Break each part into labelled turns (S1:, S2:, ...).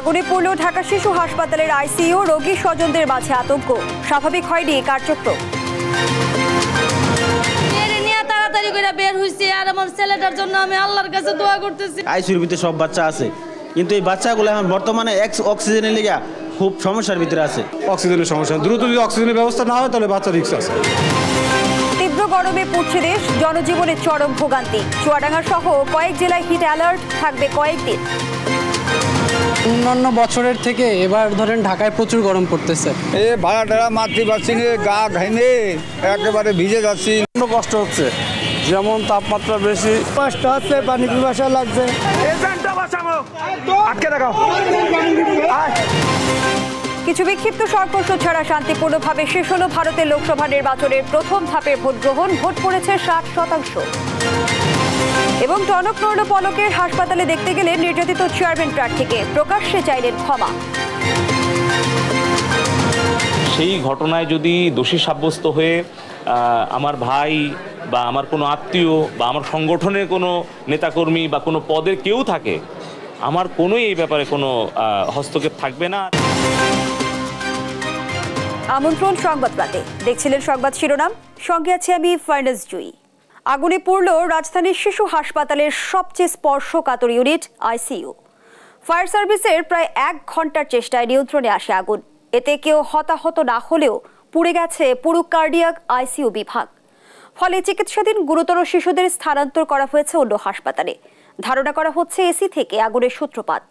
S1: আগুনে পড়ল ঢাকা শিশু হাসপাতালের আইসিইউ রোগী স্বজনদের মাঝে আতঙ্ক স্বাভাবিক হয়নি কার্যক্রম
S2: তাড়াতাড়ি করে বের আর আমার ছেলেটার জন্য আমি আল্লাহর কাছে দোয়া করতেছি
S3: সব বাচ্চা আছে
S2: কিন্তু এই বাচ্চাগুলো এখন বর্তমানে অক্সিজেনের খুব সমস্যার ভিতরে আছে অক্সিজেনের
S4: সমস্যা দ্রুত ব্যবস্থা না বাচ্চা
S1: তীব্র গরমে পড়ছে দেশ জনজীবনের চরম ভোগান্তি চুয়াডাঙ্গা সহ কয়েক জেলায় হিট অ্যালার্ট থাকবে কয়েকদিন
S2: অন্যান্য বছরের থেকে এবার ধরেন ঢাকায় প্রচুর গরম পড়তেছে এ
S5: ভাড়া টাড়া মারতে গা ঘাইনে একেবারে ভিজে যাচ্ছি কষ্ট হচ্ছে যেমন তাপমাত্রা বেশি কষ্ট হচ্ছে পানি পিপাসা লাগছে আটকে দেখাও
S1: কিছু বিক্ষিপ্ত সংঘর্ষ ছাড়া শান্তিপূর্ণভাবে শেষ হলো ভারতের লোকসভা নির্বাচনের প্রথম ধাপের ভোট গ্রহণ ভোট পড়েছে ষাট শতাংশ এবং টনক নড়ল পলকের হাসপাতালে দেখতে গেলেন নির্যাতিত চেয়ারম্যান প্রার্থীকে প্রকাশ্যে চাইলেন ক্ষমা
S4: সেই ঘটনায় যদি দোষী সাব্যস্ত হয়ে আমার ভাই বা আমার কোনো আত্মীয় বা আমার সংগঠনের কোনো নেতাকর্মী বা কোনো পদের কেউ থাকে আমার কোনো এই ব্যাপারে কোনো হস্তক্ষেপ থাকবে না
S1: আমন্ত্রণ সংবাদ প্রাতে দেখছিলেন সংবাদ শিরোনাম সঙ্গে আছে আমি ফার্নেস জুই আগুনে পড়ল রাজধানীর শিশু হাসপাতালের সবচেয়ে স্পর্শকাতর ইউনিট আইসিইউ ফায়ার সার্ভিসের প্রায় এক ঘন্টার চেষ্টায় নিয়ন্ত্রণে আসে আগুন এতে কেউ হতাহত না হলেও পুড়ে গেছে পুরো কার্ডিয়াক আইসিইউ বিভাগ ফলে চিকিৎসাধীন গুরুতর শিশুদের স্থানান্তর করা হয়েছে অন্য হাসপাতালে ধারণা করা হচ্ছে এসি থেকে আগুনের সূত্রপাত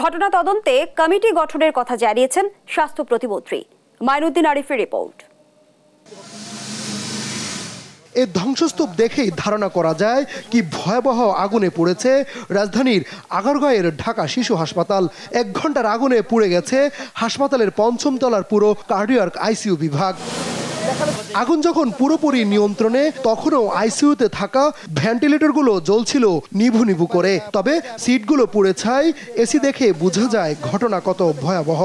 S1: ঘটনা তদন্তে কমিটি গঠনের কথা জানিয়েছেন স্বাস্থ্য প্রতিমন্ত্রী মাইনুদ্দিন আরিফের রিপোর্ট
S6: এই ধ্বংসস্তূপ দেখেই ধারণা করা যায় কি ভয়াবহ আগুনে পুড়েছে রাজধানীর আগরগাঁয়ের ঢাকা শিশু হাসপাতাল এক ঘন্টার আগুনে পুড়ে গেছে হাসপাতালের পঞ্চম তলার পুরো কার্ডিওয়ার্ক আইসিইউ বিভাগ আগুন যখন পুরোপুরি নিয়ন্ত্রণে তখনও আইসিইউতে থাকা ভেন্টিলেটরগুলো জ্বলছিল নিভু নিভু করে তবে সিটগুলো পুড়ে ছাই এসি দেখে বোঝা যায় ঘটনা কত ভয়াবহ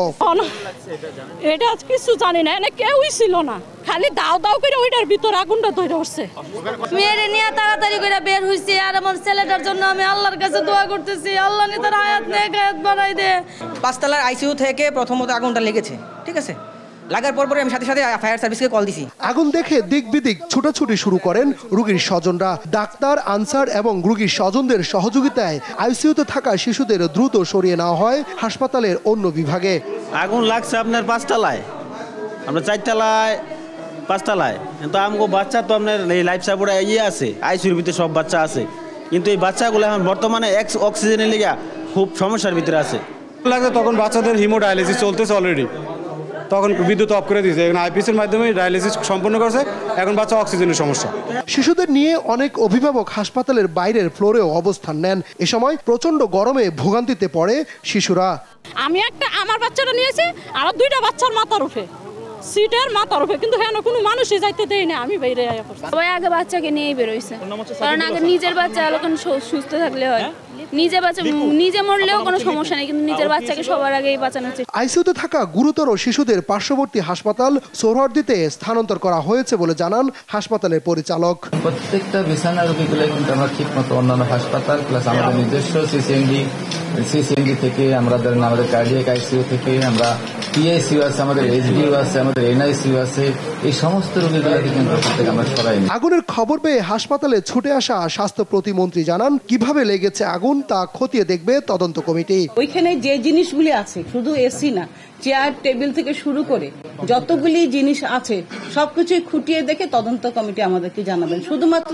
S1: এটা কিছু জানি না কেউই ছিল না খালি দাও দাও করে ওইটার ভিতর আগুনটা ধরে উঠছে মেয়েরে নিয়ে তাড়াতাড়ি করে বের হয়েছে আর আমার ছেলেটার জন্য আমি আল্লাহর কাছে দোয়া করতেছি আল্লাহ নি তার আয়াত নে
S2: আয়াত বাড়াই দে পাঁচতলার আইসিইউ থেকে প্রথমত আগুনটা লেগেছে ঠিক আছে
S6: লাগার পর পরে আমি সাথে সাথে ফায়ার সার্ভিসকে কল দিছি আগুন দেখে দিক বিদিক ছুটাছুটি শুরু করেন রোগীর স্বজনরা ডাক্তার আনসার এবং রোগীর স্বজনদের সহযোগিতায় আইসিইউতে থাকা শিশুদের দ্রুত সরিয়ে নেওয়া হয় হাসপাতালের অন্য বিভাগে
S3: আগুন লাগছে আপনার পাঁচতলায় আমরা চারতলায় পাঁচটা পাঁচতলায় কিন্তু আমাকে বাচ্চা তো আপনার এই লাইফ সাপোর্টে ইয়ে আছে আইসিউর ভিতরে সব বাচ্চা আছে কিন্তু এই বাচ্চাগুলো এখন বর্তমানে এক্স অক্সিজেনের লেগে খুব
S2: সমস্যার ভিতরে আছে লাগছে তখন বাচ্চাদের হিমোডায়ালিসিস চলতেছে অলরেডি তখন বিদ্যুৎ অফ
S4: করে দিয়েছে এখন আইপিএসের মাধ্যমে ডায়ালিসিস সম্পন্ন করেছে এখন বাচ্চা অক্সিজেনের সমস্যা
S6: শিশুদের নিয়ে অনেক অভিভাবক হাসপাতালের বাইরের ফ্লোরেও অবস্থান নেন এ সময় প্রচন্ড গরমে ভোগান্তিতে পড়ে শিশুরা
S1: আমি একটা আমার বাচ্চাটা নিয়েছি আর দুইটা বাচ্চার মাথার উঠে
S7: সিটের মা তরফে কিন্তু হ্যাঁ কোনো মানুষই যাইতে দেয় না আমি বাইরে সবাই আগে বাচ্চাকে নিয়েই বেরোইছে কারণ আগে নিজের বাচ্চা এখন সুস্থ থাকলে হয় হ্যাঁ? নিজে বাচ্চা নিজে মরলেও কোনো সমস্যা নেই কিন্তু নিজের বাচ্চাকে সবার আগেই বাঁচানো
S6: উচিত থাকা গুরুতর শিশুদের পার্শ্ববর্তী হাসপাতাল সোহরদিতে স্থানান্তর করা হয়েছে বলে জানান হাসপাতালের পরিচালক প্রত্যেকটা
S5: বিছানা রোগীগুলো কিন্তু আমরা ঠিকমতো অন্যান্য হাসপাতাল প্লাস আমাদের নিজস্ব সিসিএমডি সিসিএমডি থেকে আমরা আমাদের কার্ডিয়াক থেকে আমরা আগুনের
S6: খবর পেয়ে হাসপাতালে ছুটে আসা স্বাস্থ্য প্রতিমন্ত্রী জানান কিভাবে লেগেছে আগুন তা খতিয়ে দেখবে তদন্ত কমিটি
S2: ওইখানে যে জিনিসগুলি আছে শুধু এসি না চেয়ার টেবিল থেকে শুরু করে যতগুলি জিনিস আছে সবকিছু খুঁটিয়ে দেখে তদন্ত কমিটি আমাদেরকে জানাবেন শুধুমাত্র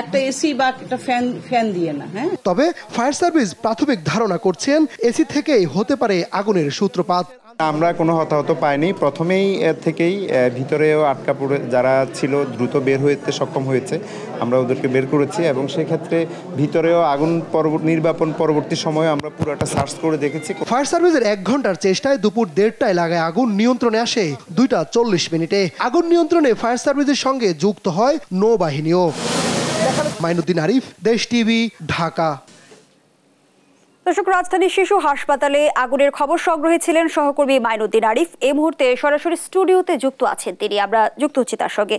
S2: একটা এসি বা একটা ফ্যান ফ্যান দিয়ে না হ্যাঁ
S6: তবে ফায়ার সার্ভিস প্রাথমিক ধারণা করছেন এসি থেকেই হতে পারে আগুনের সূত্রপাত আমরা কোনো হতাহত পাইনি প্রথমেই থেকেই ভিতরেও আটকা পড়ে যারা ছিল দ্রুত বের হইতে সক্ষম হয়েছে আমরা ওদেরকে বের করেছি এবং সেক্ষেত্রে ভিতরেও আগুন নির্বাপন পরবর্তী সময়ে আমরা পুরোটা সার্চ করে দেখেছি ফায়ার সার্ভিসের এক ঘন্টার চেষ্টায় দুপুর দেড়টায় লাগায় আগুন নিয়ন্ত্রণে আসে দুইটা চল্লিশ মিনিটে আগুন নিয়ন্ত্রণে ফায়ার সার্ভিসের সঙ্গে যুক্ত হয় নৌবাহিনীও মাইনুদ্দিন আরিফ দেশ টিভি ঢাকা
S1: দর্শক রাজধানী শিশু হাসপাতালে আগুনের খবর সংগ্রহে ছিলেন সহকর্মী মাইনুদ্দিন আরিফ এই মুহূর্তে সরাসরি স্টুডিওতে যুক্ত আছেন তিনি আমরা যুক্ত হচ্ছি তার সঙ্গে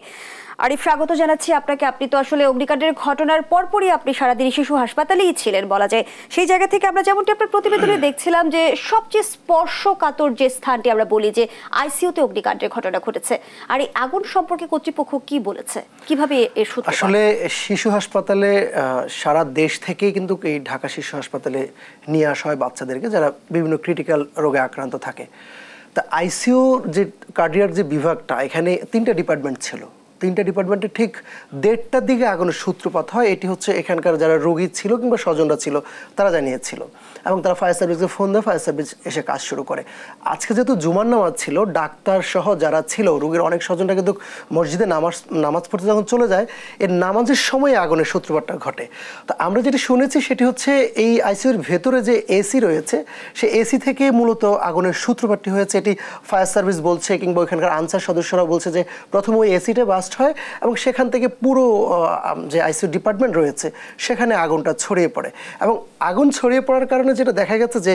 S1: আরিফ স্বাগত জানাচ্ছি আপনাকে আপনি তো আসলে অগ্নিকাণ্ডের ঘটনার পরপরই আপনি সারাদিন শিশু হাসপাতালেই ছিলেন বলা যায় সেই জায়গা থেকে আমরা যেমনটি আপনার প্রতিবেদনে দেখছিলাম যে সবচেয়ে স্পর্শকাতর যে স্থানটি আমরা বলি যে আইসিউতে অগ্নিকাণ্ডের ঘটনা ঘটেছে আর এই আগুন সম্পর্কে কর্তৃপক্ষ কি বলেছে কিভাবে এর সূত্র আসলে
S6: শিশু হাসপাতালে সারা দেশ থেকেই কিন্তু এই ঢাকা শিশু হাসপাতালে নিয়ে আসা হয় বাচ্চাদেরকে যারা বিভিন্ন ক্রিটিক্যাল রোগে আক্রান্ত থাকে তা আইসিইউ যে কার্ডিয়ার যে বিভাগটা এখানে তিনটা ডিপার্টমেন্ট ছিল তিনটা ডিপার্টমেন্টে ঠিক দেড়টার দিকে আগুনের সূত্রপাত হয় এটি হচ্ছে এখানকার যারা রোগী ছিল কিংবা স্বজনরা ছিল তারা জানিয়েছিল এবং তারা ফায়ার সার্ভিসকে ফোন দেয় ফায়ার সার্ভিস এসে কাজ শুরু করে আজকে যেহেতু জুমার নামাজ ছিল ডাক্তার সহ যারা ছিল রোগীর অনেক স্বজনরা কিন্তু মসজিদে নামাজ নামাজ পড়তে যখন চলে যায় এর নামাজের সময় আগুনের সূত্রপাতটা ঘটে তো আমরা যেটি শুনেছি সেটি হচ্ছে এই আইসিউর ভেতরে যে এসি রয়েছে সে এসি থেকে মূলত আগুনের সূত্রপাতটি হয়েছে এটি ফায়ার সার্ভিস বলছে কিংবা ওইখানকার আনসার সদস্যরা বলছে যে প্রথম ওই এসিটা বাস্ট ব্লাস্ট হয় এবং সেখান থেকে পুরো যে আইসিউ ডিপার্টমেন্ট রয়েছে সেখানে আগুনটা ছড়িয়ে পড়ে এবং আগুন ছড়িয়ে পড়ার কারণে যেটা দেখা গেছে যে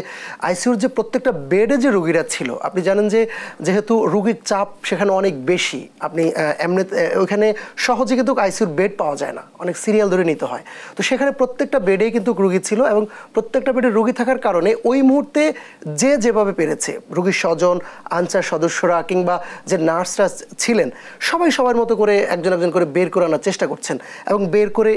S6: আইসিউর যে প্রত্যেকটা বেডে যে রুগীরা ছিল আপনি জানেন যে যেহেতু রুগীর চাপ সেখানে অনেক বেশি আপনি এমনি ওইখানে সহজে কিন্তু আইসিউর বেড পাওয়া যায় না অনেক সিরিয়াল ধরে নিতে হয় তো সেখানে প্রত্যেকটা বেডেই কিন্তু রুগী ছিল এবং প্রত্যেকটা বেডে রুগী থাকার কারণে ওই মুহূর্তে যে যেভাবে পেরেছে রুগীর স্বজন আনসার সদস্যরা কিংবা যে নার্সরা ছিলেন সবাই সবার মতো করে একজন একজন করে বের করানোর চেষ্টা করছেন এবং বের করে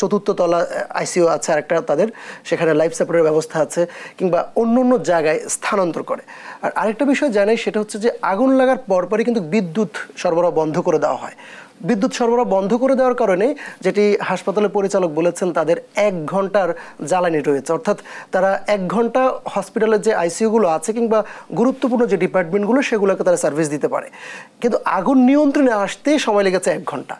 S6: চতুর্থ তলা আইসিউ আছে আরেকটা তাদের সে সেখানে লাইফ সাপোর্টের ব্যবস্থা আছে কিংবা অন্য অন্য জায়গায় স্থানান্তর করে আর আরেকটা বিষয় জানাই সেটা হচ্ছে যে আগুন লাগার পরপরই কিন্তু বিদ্যুৎ সরবরাহ বন্ধ করে দেওয়া হয় বিদ্যুৎ সরবরাহ বন্ধ করে দেওয়ার কারণে যেটি হাসপাতালের পরিচালক বলেছেন তাদের এক ঘন্টার জ্বালানি রয়েছে অর্থাৎ তারা এক ঘন্টা হসপিটালের যে আইসিইউগুলো আছে কিংবা গুরুত্বপূর্ণ যে ডিপার্টমেন্টগুলো সেগুলোকে তারা সার্ভিস দিতে পারে কিন্তু আগুন নিয়ন্ত্রণে আসতে সময় লেগেছে এক ঘন্টা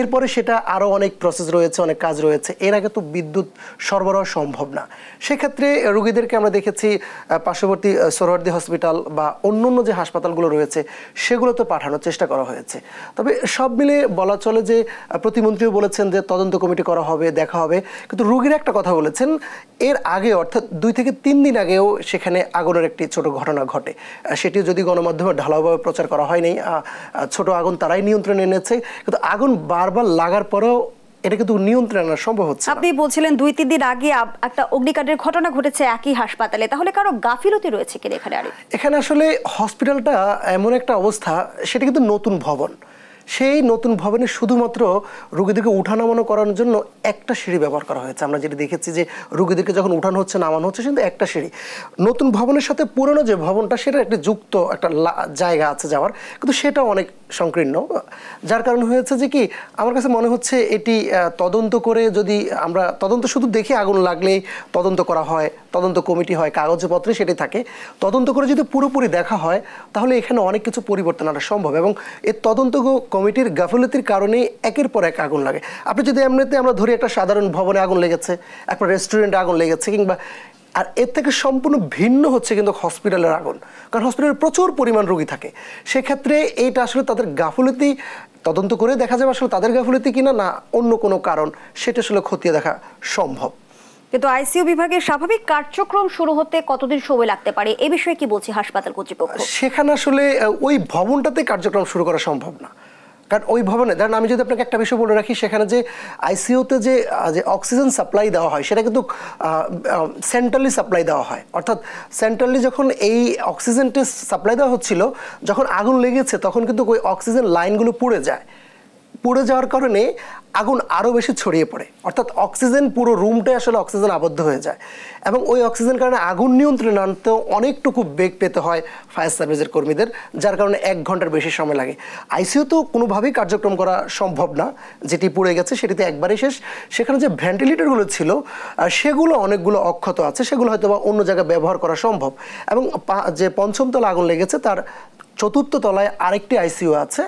S6: এরপরে সেটা আরও অনেক প্রসেস রয়েছে অনেক কাজ রয়েছে এর আগে তো বিদ্যুৎ সরবরাহ সম্ভব না সেক্ষেত্রে রুগীদেরকে আমরা দেখেছি পার্শ্ববর্তী সোহরদি হসপিটাল বা অন্য অন্য যে হাসপাতালগুলো রয়েছে সেগুলোতে পাঠানোর চেষ্টা করা হয়েছে তবে সব মিলে বলা চলে যে প্রতিমন্ত্রীও বলেছেন যে তদন্ত কমিটি করা হবে দেখা হবে কিন্তু রুগীর একটা কথা বলেছেন এর আগে অর্থাৎ দুই থেকে তিন দিন আগেও সেখানে আগুনের একটি ছোট ঘটনা ঘটে সেটিও যদি গণমাধ্যমে ঢালাওভাবে প্রচার করা হয়নি ছোট আগুন তারাই নিয়ন্ত্রণে এনেছে কিন্তু আগুন বারবার লাগার পরেও এটা কিন্তু নিয়ন্ত্রণ আনা সম্ভব হচ্ছে আপনি
S1: বলছিলেন দুই তিন দিন আগে একটা অগ্নিকাণ্ডের ঘটনা ঘটেছে একই হাসপাতালে তাহলে কারো গাফিলতি রয়েছে কি এখানে আর
S6: এখানে আসলে হসপিটালটা এমন একটা অবস্থা সেটা কিন্তু নতুন ভবন সেই নতুন ভবনে শুধুমাত্র রুগীদেরকে উঠানামানো করানোর জন্য একটা সিঁড়ি ব্যবহার করা হয়েছে আমরা যেটা দেখেছি যে রুগীদেরকে যখন উঠানো হচ্ছে নামানো হচ্ছে কিন্তু একটা সিঁড়ি নতুন ভবনের সাথে পুরনো যে ভবনটা সেটা একটা যুক্ত একটা জায়গা আছে যাওয়ার কিন্তু সেটা অনেক সংকীর্ণ যার কারণ হয়েছে যে কি আমার কাছে মনে হচ্ছে এটি তদন্ত করে যদি আমরা তদন্ত শুধু দেখে আগুন লাগলেই তদন্ত করা হয় তদন্ত কমিটি হয় কাগজপত্রে সেটি থাকে তদন্ত করে যদি পুরোপুরি দেখা হয় তাহলে এখানে অনেক কিছু পরিবর্তন আনা সম্ভব এবং এই তদন্ত কমিটির গাফিলতির কারণেই একের পর এক আগুন লাগে আপনি যদি এমনিতে আমরা ধরি একটা সাধারণ ভবনে আগুন লেগেছে একটা রেস্টুরেন্টে আগুন লেগেছে কিংবা আর এর থেকে সম্পূর্ণ ভিন্ন হচ্ছে কিন্তু হসপিটালের আগুন কারণ হসপিটালে প্রচুর পরিমাণ রোগী থাকে সেক্ষেত্রে এইটা আসলে তাদের গাফলতি তদন্ত করে দেখা যাবে আসলে তাদের গাফলতি কিনা না অন্য কোনো কারণ সেটা আসলে খতিয়ে দেখা সম্ভব
S1: কিন্তু আইসিইউ বিভাগের স্বাভাবিক কার্যক্রম শুরু হতে কতদিন সময় লাগতে পারে এ বিষয়ে কি বলছে হাসপাতাল কর্তৃপক্ষ
S6: সেখানে আসলে ওই ভবনটাতে কার্যক্রম শুরু করা সম্ভব না কারণ ওই ভবনে ধরেন আমি যদি আপনাকে একটা বিষয় বলে রাখি সেখানে যে আইসিইউতে যে যে অক্সিজেন সাপ্লাই দেওয়া হয় সেটা কিন্তু সেন্ট্রালি সাপ্লাই দেওয়া হয় অর্থাৎ সেন্ট্রালি যখন এই অক্সিজেনটি সাপ্লাই দেওয়া হচ্ছিল যখন আগুন লেগেছে তখন কিন্তু ওই অক্সিজেন লাইনগুলো পুড়ে যায় পুড়ে যাওয়ার কারণে আগুন আরও বেশি ছড়িয়ে পড়ে অর্থাৎ অক্সিজেন পুরো রুমটাই আসলে অক্সিজেন আবদ্ধ হয়ে যায় এবং ওই অক্সিজেন কারণে আগুন নিয়ন্ত্রণে আনতেও অনেকটুকু বেগ পেতে হয় ফায়ার সার্ভিসের কর্মীদের যার কারণে এক ঘন্টার বেশি সময় লাগে আইসিইউ তো কোনোভাবেই কার্যক্রম করা সম্ভব না যেটি পুড়ে গেছে সেটিতে একবারেই শেষ সেখানে যে ভেন্টিলেটরগুলো ছিল সেগুলো অনেকগুলো অক্ষত আছে সেগুলো হয়তো বা অন্য জায়গায় ব্যবহার করা সম্ভব এবং যে পঞ্চমতলা আগুন লেগেছে তার চতুর্থ তলায় আরেকটি আইসিইউ আছে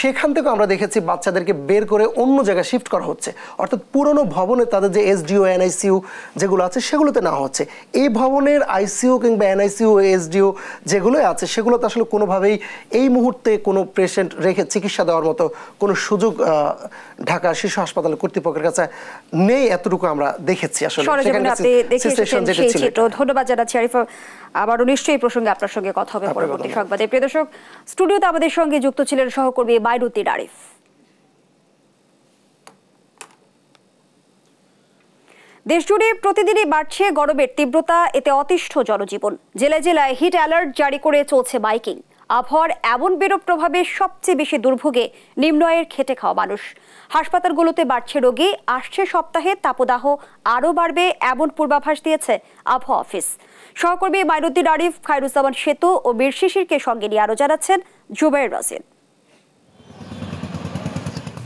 S6: সেখান থেকে আমরা দেখেছি বাচ্চাদেরকে বের করে অন্য জায়গায় শিফট করা হচ্ছে অর্থাৎ পুরনো ভবনে তাদের যে এসডিও এনআইসিউ যেগুলো আছে সেগুলোতে না হচ্ছে এই ভবনের আইসিইউ কিংবা এনআইসিউ এসডিও যেগুলো আছে সেগুলোতে আসলে কোনোভাবেই এই মুহূর্তে কোনো পেশেন্ট রেখে চিকিৎসা দেওয়ার মতো কোনো সুযোগ ঢাকা শিশু হাসপাতাল কর্তৃপক্ষের কাছে নেই এতটুকু আমরা দেখেছি আসলে
S1: ধন্যবাদ আবারও নিশ্চয়ই প্রসঙ্গে আপনার সঙ্গে কথা হবে পরবর্তী সংবাদে প্রিয় দর্শক স্টুডিওতে আমাদের সঙ্গে যুক্ত ছিলেন সহকর্মী বাইরুদ্দিন আরিফ দেশজুড়ে প্রতিদিনই বাড়ছে গরমের তীব্রতা এতে অতিষ্ঠ জনজীবন জেলায় জেলায় হিট অ্যালার্ট জারি করে চলছে বাইকিং আবহাওয়ার এমন বেরোপ প্রভাবে সবচেয়ে বেশি দুর্ভোগে নিম্নয়ের খেটে খাওয়া মানুষ হাসপাতালগুলোতে বাড়ছে রোগী আসছে সপ্তাহে তাপদাহ আরও বাড়বে এমন পূর্বাভাস দিয়েছে আবহাওয়া অফিস সহকর্মী মাইনুদ্দিন আরিফ খায়রুজ্জামান সেতু ও বীর শিশিরকে সঙ্গে নিয়ে আরো জানাচ্ছেন জুবাইর রসিদ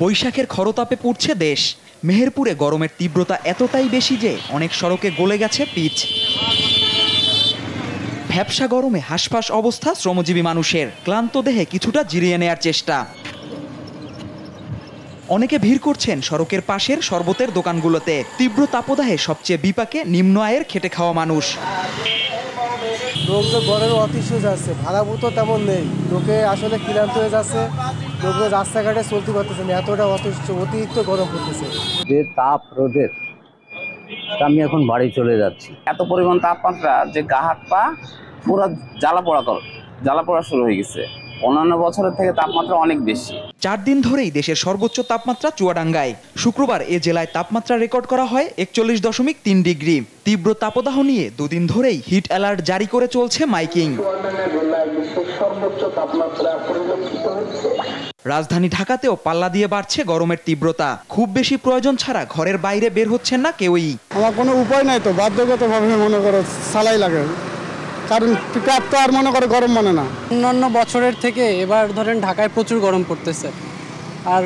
S7: বৈশাখের খরতাপে পড়ছে দেশ মেহেরপুরে গরমের তীব্রতা এতটাই বেশি যে অনেক সড়কে গলে গেছে পিচ ভ্যাবসা গরমে হাসপাস অবস্থা শ্রমজীবী মানুষের ক্লান্ত দেহে কিছুটা জিরিয়ে নেয়ার চেষ্টা অনেকে ভিড় করছেন সড়কের পাশের শরবতের দোকানগুলোতে তীব্র তাপদাহে সবচেয়ে বিপাকে নিম্ন আয়ের খেটে খাওয়া মানুষ
S6: লোক যে গড়ের অতিষ্য যাচ্ছে ভাড়াভূত তেমন নেই লোকে আসলে ক্লান্ত হয়ে যাচ্ছে লোকে রাস্তাঘাটে চলতে পারতেছে না এতটা অতিশ্য অতিরিক্ত গরম পড়তেছে
S8: যে
S4: তাপ রোদের আমি এখন বাড়ি চলে যাচ্ছি এত পরিমাণ তাপমাত্রা যে গা
S7: হাত পা পুরো জ্বালা পোড়া কর জ্বালা পড়া শুরু হয়ে গেছে অন্যান্য বছরের থেকে তাপমাত্রা অনেক বেশি চার দিন ধরেই দেশের সর্বোচ্চ তাপমাত্রা চুয়াডাঙ্গায় শুক্রবার এ জেলায় তাপমাত্রা রেকর্ড করা হয় একচল্লিশ দশমিক তিন ডিগ্রি তীব্র তাপদাহ নিয়ে দুদিন ধরেই হিট অ্যালার্ট জারি করে চলছে মাইকিং রাজধানী ঢাকাতেও পাল্লা দিয়ে বাড়ছে গরমের তীব্রতা খুব বেশি প্রয়োজন ছাড়া ঘরের বাইরে বের হচ্ছেন না কেউই আমার কোনো উপায় নাই তো বাধ্যগতভাবে মনে করো সালাই লাগে
S2: কারণ পিক তো আর মনে করে গরম মানে না অন্যান্য বছরের থেকে এবার ধরেন ঢাকায় প্রচুর গরম পড়তেছে আর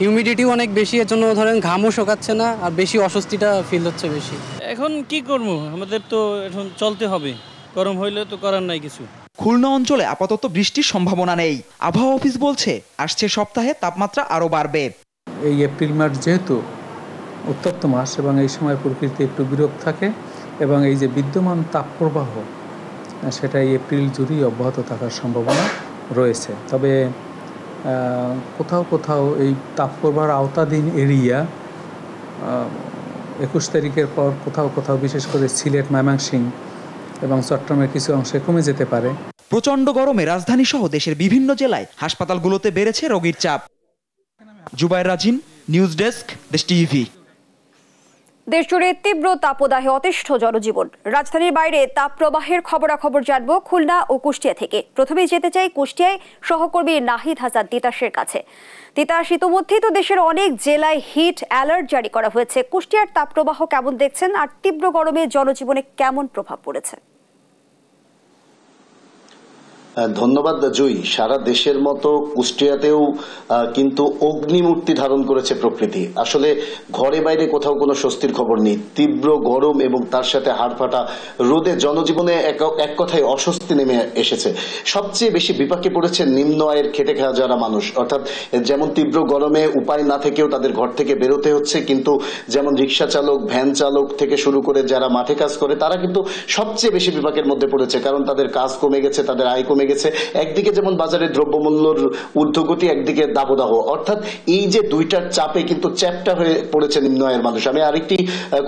S2: হিউমিডিটিও অনেক বেশি এর জন্য ধরেন ঘামও শোকাচ্ছে না আর বেশি অস্বস্তিটা ফিল হচ্ছে বেশি এখন কি করব আমাদের তো এখন চলতে হবে গরম হইলে তো করার নাই কিছু
S7: খুলনা অঞ্চলে আপাতত বৃষ্টির সম্ভাবনা নেই আবহাওয়া অফিস বলছে আসছে সপ্তাহে তাপমাত্রা আরও বাড়বে এই এপ্রিল মাস যেহেতু উত্তপ্ত মাস এবং এই সময় প্রকৃতি একটু বিরক্ত থাকে এবং এই যে বিদ্যমান তাপপ্রবাহ
S5: সেটা এপ্রিল জুড়েই অব্যাহত থাকার সম্ভাবনা রয়েছে তবে কোথাও কোথাও এই তাপপ্রবাহ আওতাধীন এরিয়া
S7: একুশ তারিখের পর কোথাও কোথাও বিশেষ করে সিলেট ময়মাংসিং এবং চট্টগ্রামের কিছু অংশে কমে যেতে পারে প্রচণ্ড গরমে রাজধানী সহ দেশের বিভিন্ন জেলায় হাসপাতালগুলোতে বেড়েছে রোগীর চাপ Zubair Rajin news desk Desh TV
S1: দেশজুড়ে তীব্র তাপদাহে অতিষ্ঠ জনজীবন রাজধানীর বাইরে তাপ প্রবাহের খবরাখবর জানব খুলনা ও কুষ্টিয়া থেকে প্রথমেই যেতে চাই কুষ্টিয়ায় সহকর্মী নাহিদ হাসান তিতাসের কাছে তিতাস ইতোমধ্যেই তো দেশের অনেক জেলায় হিট অ্যালার্ট জারি করা হয়েছে কুষ্টিয়ার তাপপ্রবাহ কেমন দেখছেন আর তীব্র গরমে জনজীবনে কেমন প্রভাব পড়েছে
S8: ধন্যবাদ জয়ী সারা দেশের মতো কুষ্টিয়াতেও কিন্তু অগ্নিমূর্তি ধারণ করেছে প্রকৃতি আসলে ঘরে বাইরে কোথাও কোনো স্বস্তির খবর নেই তীব্র গরম এবং তার সাথে হাড়ফাটা রোদে জনজীবনে এক কথায় অস্বস্তি নেমে এসেছে সবচেয়ে বেশি বিপাকে পড়েছে নিম্ন আয়ের খেটে খাওয়া যারা মানুষ অর্থাৎ যেমন তীব্র গরমে উপায় না থেকেও তাদের ঘর থেকে বেরোতে হচ্ছে কিন্তু যেমন রিক্সা চালক ভ্যান চালক থেকে শুরু করে যারা মাঠে কাজ করে তারা কিন্তু সবচেয়ে বেশি বিপাকের মধ্যে পড়েছে কারণ তাদের কাজ কমে গেছে তাদের আয় কমে কমে গেছে একদিকে যেমন বাজারে দ্রব্যমূল্যর ঊর্ধ্বগতি একদিকে দাবদাহ অর্থাৎ এই যে দুইটার চাপে কিন্তু চ্যাপটা হয়ে পড়েছে নিম্ন আয়ের মানুষ আমি আরেকটি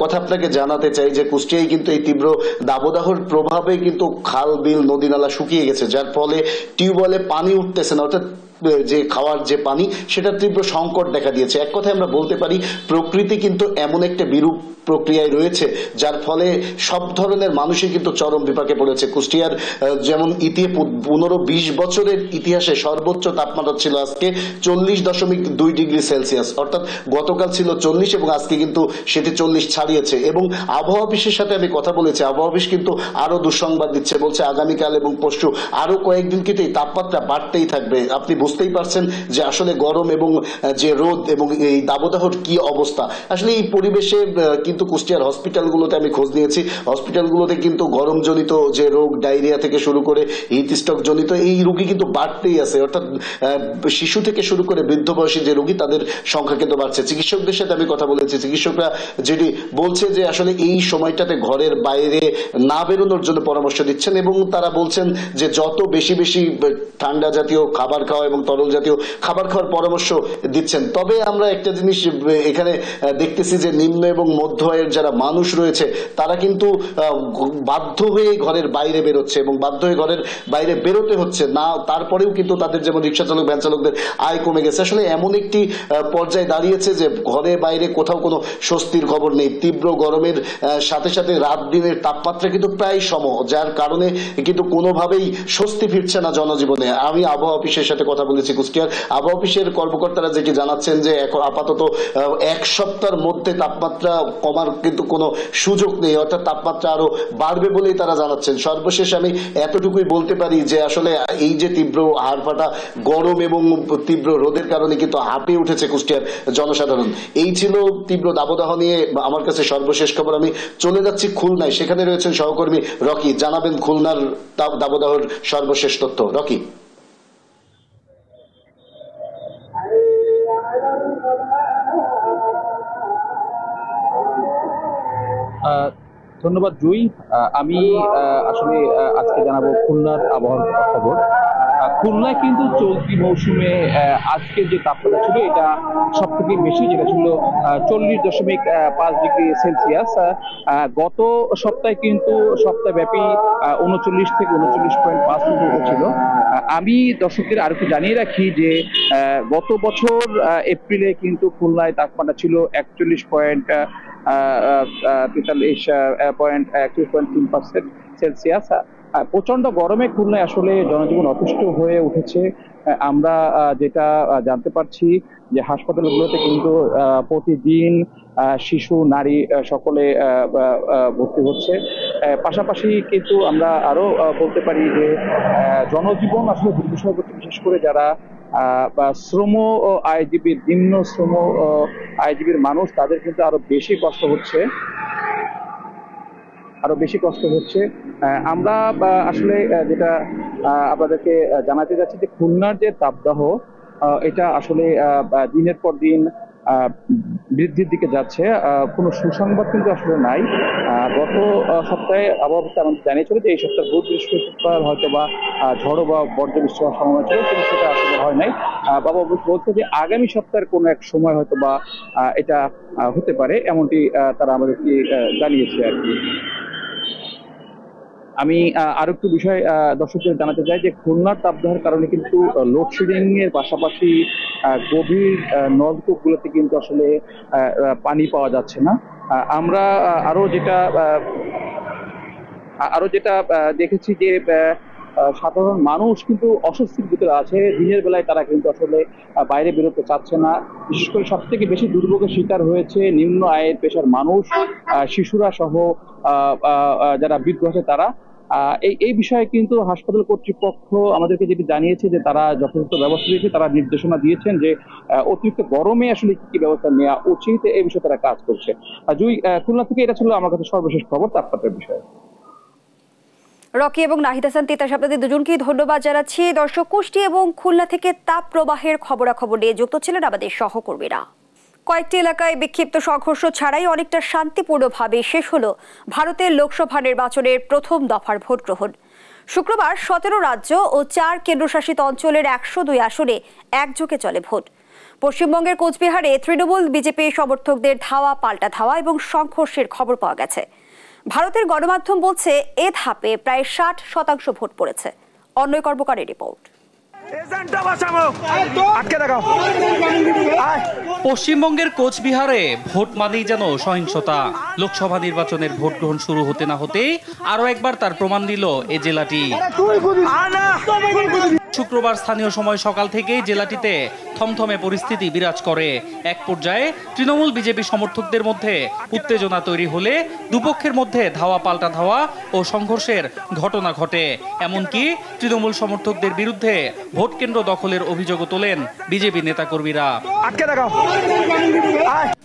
S8: কথা আপনাকে জানাতে চাই যে কুষ্টিয়ায় কিন্তু এই তীব্র দাবদাহর প্রভাবে কিন্তু খাল বিল নদী নালা শুকিয়ে গেছে যার ফলে টিউবওয়েলে পানি উঠতেছে না অর্থাৎ যে খাওয়ার যে পানি সেটা তীব্র সংকট দেখা দিয়েছে এক কথায় আমরা বলতে পারি প্রকৃতি কিন্তু এমন একটা বিরূপ প্রক্রিয়ায় রয়েছে যার ফলে সব ধরনের মানুষই কিন্তু চরম বিপাকে পড়েছে কুষ্টিয়ার যেমন ইতি পনেরো বিশ বছরের ইতিহাসে সর্বোচ্চ তাপমাত্রা ছিল আজকে চল্লিশ দশমিক দুই ডিগ্রি সেলসিয়াস অর্থাৎ গতকাল ছিল চল্লিশ এবং আজকে কিন্তু সেটি চল্লিশ ছাড়িয়েছে এবং আবহাওয়া অফিসের সাথে আমি কথা বলেছি আবহাওয়া অফিস কিন্তু আরো দুঃসংবাদ দিচ্ছে বলছে আগামীকাল এবং পরশু আরো কয়েকদিন কিন্তু এই তাপমাত্রা বাড়তেই থাকবে আপনি বুঝতেই পারছেন যে আসলে গরম এবং যে রোদ এবং এই দাবদাহর কি অবস্থা আসলে এই পরিবেশে কিন্তু কুষ্টিয়ার হসপিটালগুলোতে আমি খোঁজ নিয়েছি হসপিটালগুলোতে কিন্তু গরমজনিত যে রোগ ডায়রিয়া থেকে শুরু করে জনিত এই রুগী কিন্তু বাড়তেই আছে অর্থাৎ শিশু থেকে শুরু করে বৃদ্ধ বয়সী যে রুগী তাদের সংখ্যা কিন্তু বাড়ছে চিকিৎসকদের সাথে আমি কথা বলেছি চিকিৎসকরা যেটি বলছে যে আসলে এই সময়টাতে ঘরের বাইরে না বেরোনোর জন্য পরামর্শ দিচ্ছেন এবং তারা বলছেন যে যত বেশি বেশি ঠান্ডা জাতীয় খাবার খাওয়া এবং এবং তরল জাতীয় খাবার খাওয়ার পরামর্শ দিচ্ছেন তবে আমরা একটা জিনিস এখানে দেখতেছি যে নিম্ন এবং মধ্য আয়ের যারা মানুষ রয়েছে তারা কিন্তু বাধ্য হয়ে ঘরের বাইরে বেরোচ্ছে এবং বাধ্য হয়ে ঘরের বাইরে বেরোতে হচ্ছে না তারপরেও কিন্তু তাদের যেমন রিক্সা চালক ভ্যান চালকদের আয় কমে গেছে আসলে এমন একটি পর্যায়ে দাঁড়িয়েছে যে ঘরে বাইরে কোথাও কোনো স্বস্তির খবর নেই তীব্র গরমের সাথে সাথে রাত দিনের তাপমাত্রা কিন্তু প্রায় সম যার কারণে কিন্তু কোনোভাবেই স্বস্তি ফিরছে না জনজীবনে আমি আবহাওয়া অফিসের সাথে কথা বলেছি কুষ্টিয়ার আবহাওয়া অফিসের কর্মকর্তারা যেটি জানাচ্ছেন যে এখন আপাতত এক সপ্তাহের মধ্যে তাপমাত্রা কমার কিন্তু কোনো সুযোগ নেই অর্থাৎ তাপমাত্রা আরো বাড়বে বলেই তারা জানাচ্ছেন সর্বশেষ আমি এতটুকুই বলতে পারি যে আসলে এই যে তীব্র ফাটা গরম এবং তীব্র রোদের কারণে কিন্তু হাঁপিয়ে উঠেছে কুষ্টিয়ার জনসাধারণ এই ছিল তীব্র দাবদাহ নিয়ে আমার কাছে সর্বশেষ খবর আমি চলে যাচ্ছি খুলনায় সেখানে রয়েছেন সহকর্মী রকি জানাবেন খুলনার দাবদাহর সর্বশেষ তথ্য রকি
S5: ধন্যবাদ জুই আমি আসলে আজকে জানাবো খুলনার আবহাওয়ার খবর খুলনায় কিন্তু চলতি মৌসুমে আজকে যে তাপমাত্রা ছিল এটা সব থেকে বেশি যেটা ছিল চল্লিশ দশমিক পাঁচ ডিগ্রি সেলসিয়াস গত সপ্তাহে কিন্তু সপ্তাহব্যাপী উনচল্লিশ থেকে উনচল্লিশ পয়েন্ট পাঁচ ডিগ্রি ছিল আমি দর্শকদের আর একটু জানিয়ে রাখি যে গত বছর এপ্রিলে কিন্তু খুলনায় তাপমাত্রা ছিল একচল্লিশ পয়েন্ট তেতাল্লিশ পয়েন্ট একত্রিশ পয়েন্ট তিন পার্সেন্ট সেলসিয়াস প্রচন্ড গরমে খুলনায় আসলে জনজীবন অতিষ্ঠ হয়ে উঠেছে আমরা যেটা জানতে পারছি যে হাসপাতালগুলোতে কিন্তু প্রতিদিন শিশু নারী সকলে ভর্তি হচ্ছে পাশাপাশি কিন্তু আমরা আরো বলতে পারি যে জনজীবন আসলে দুর্বিষয় বিশেষ করে যারা বা শ্রম ও নিম্ন শ্রম আইনজীবীর মানুষ তাদের কিন্তু আরো বেশি কষ্ট হচ্ছে আরো বেশি কষ্ট হচ্ছে আমরা আসলে যেটা আপনাদেরকে জানাতে যাচ্ছি যে খুলনার যে তাপদাহ এটা আসলে দিনের পর দিন বৃদ্ধির দিকে যাচ্ছে কোনো সুসংবাদ কিন্তু আসলে নাই গত সপ্তাহে আবহাওয়া আমাদের জানিয়েছিল যে এই সপ্তাহে বুধ বৃহস্পতিবার হয়তো বা ঝড়ো বা বর্জ্য বৃষ্টি হওয়ার সম্ভাবনা ছিল কিন্তু সেটা আসলে হয় নাই বাবা বলছে যে আগামী সপ্তাহের কোনো এক সময় হয়তো বা এটা হতে পারে এমনটি তারা আমাদেরকে জানিয়েছে আর কি আমি আরো একটু বিষয় দর্শকদের জানাতে চাই যে খুলনার তাপদাহের কারণে কিন্তু লোডশেডিং এর পাশাপাশি গভীর নলকূপ গুলোতে কিন্তু আসলে পানি পাওয়া যাচ্ছে না আমরা আরো যেটা আরো যেটা দেখেছি যে সাধারণ মানুষ কিন্তু অস্বস্তির ভিতরে আছে দিনের বেলায় তারা কিন্তু আসলে বাইরে বেরোতে চাচ্ছে না বিশেষ করে সব থেকে বেশি দুর্ভোগের শিকার হয়েছে নিম্ন আয়ের পেশার মানুষ শিশুরা সহ যারা বৃদ্ধ আছে তারা এই বিষয়ে কিন্তু হাসপাতাল কর্তৃপক্ষ আমাদেরকে যেটি জানিয়েছে যে তারা যথাযথ ব্যবস্থা দিয়েছে তারা নির্দেশনা দিয়েছেন যে অতিরিক্ত গরমে আসলে কি কি ব্যবস্থা নেওয়া উচিত এই বিষয়ে তারা কাজ করছে জুই খুলনা থেকে এটা ছিল আমার কাছে সর্বশেষ খবর তাপমাত্রার বিষয়ে
S1: রকি এবং নাহিদ হাসান তিতাস আপনাদের দুজনকে ধন্যবাদ জানাচ্ছি দর্শক কুষ্টি এবং খুলনা থেকে তাপ প্রবাহের খবরাখবর নিয়ে যুক্ত ছিলেন আমাদের সহকর্মীরা কয়েকটি এলাকায় বিক্ষিপ্ত সংঘর্ষ ছাড়াই অনেকটা শান্তিপূর্ণভাবে শেষ হল ভারতের লোকসভা নির্বাচনের প্রথম দফার ভোট গ্রহণ শুক্রবার সতেরো রাজ্য ও চার কেন্দ্রশাসিত অঞ্চলের একশো দুই আসনে একযোগে চলে ভোট পশ্চিমবঙ্গের কোচবিহারে তৃণমূল বিজেপি সমর্থকদের ধাওয়া পাল্টা ধাওয়া এবং সংঘর্ষের খবর পাওয়া গেছে ভারতের গণমাধ্যম বলছে এ ধাপে প্রায় ষাট শতাংশ ভোট পড়েছে অন্য কর্মকারের রিপোর্ট
S2: পশ্চিমবঙ্গের কোচবিহারে ভোট মানেই যেন সহিংসতা লোকসভা নির্বাচনের ভোট গ্রহণ শুরু হতে না হতে আরো একবার তার প্রমাণ দিল এ জেলাটি শুক্রবার স্থানীয় সময় সকাল থেকেই জেলাটিতে থমথমে পরিস্থিতি বিরাজ করে এক পর্যায়ে তৃণমূল বিজেপি সমর্থকদের মধ্যে উত্তেজনা তৈরি হলে দুপক্ষের মধ্যে ধাওয়া পাল্টা ধাওয়া ও সংঘর্ষের ঘটনা ঘটে এমনকি তৃণমূল সমর্থকদের বিরুদ্ধে ভোট কেন্দ্র দখলের অভিযোগও তোলেন বিজেপি নেতাকর্মীরা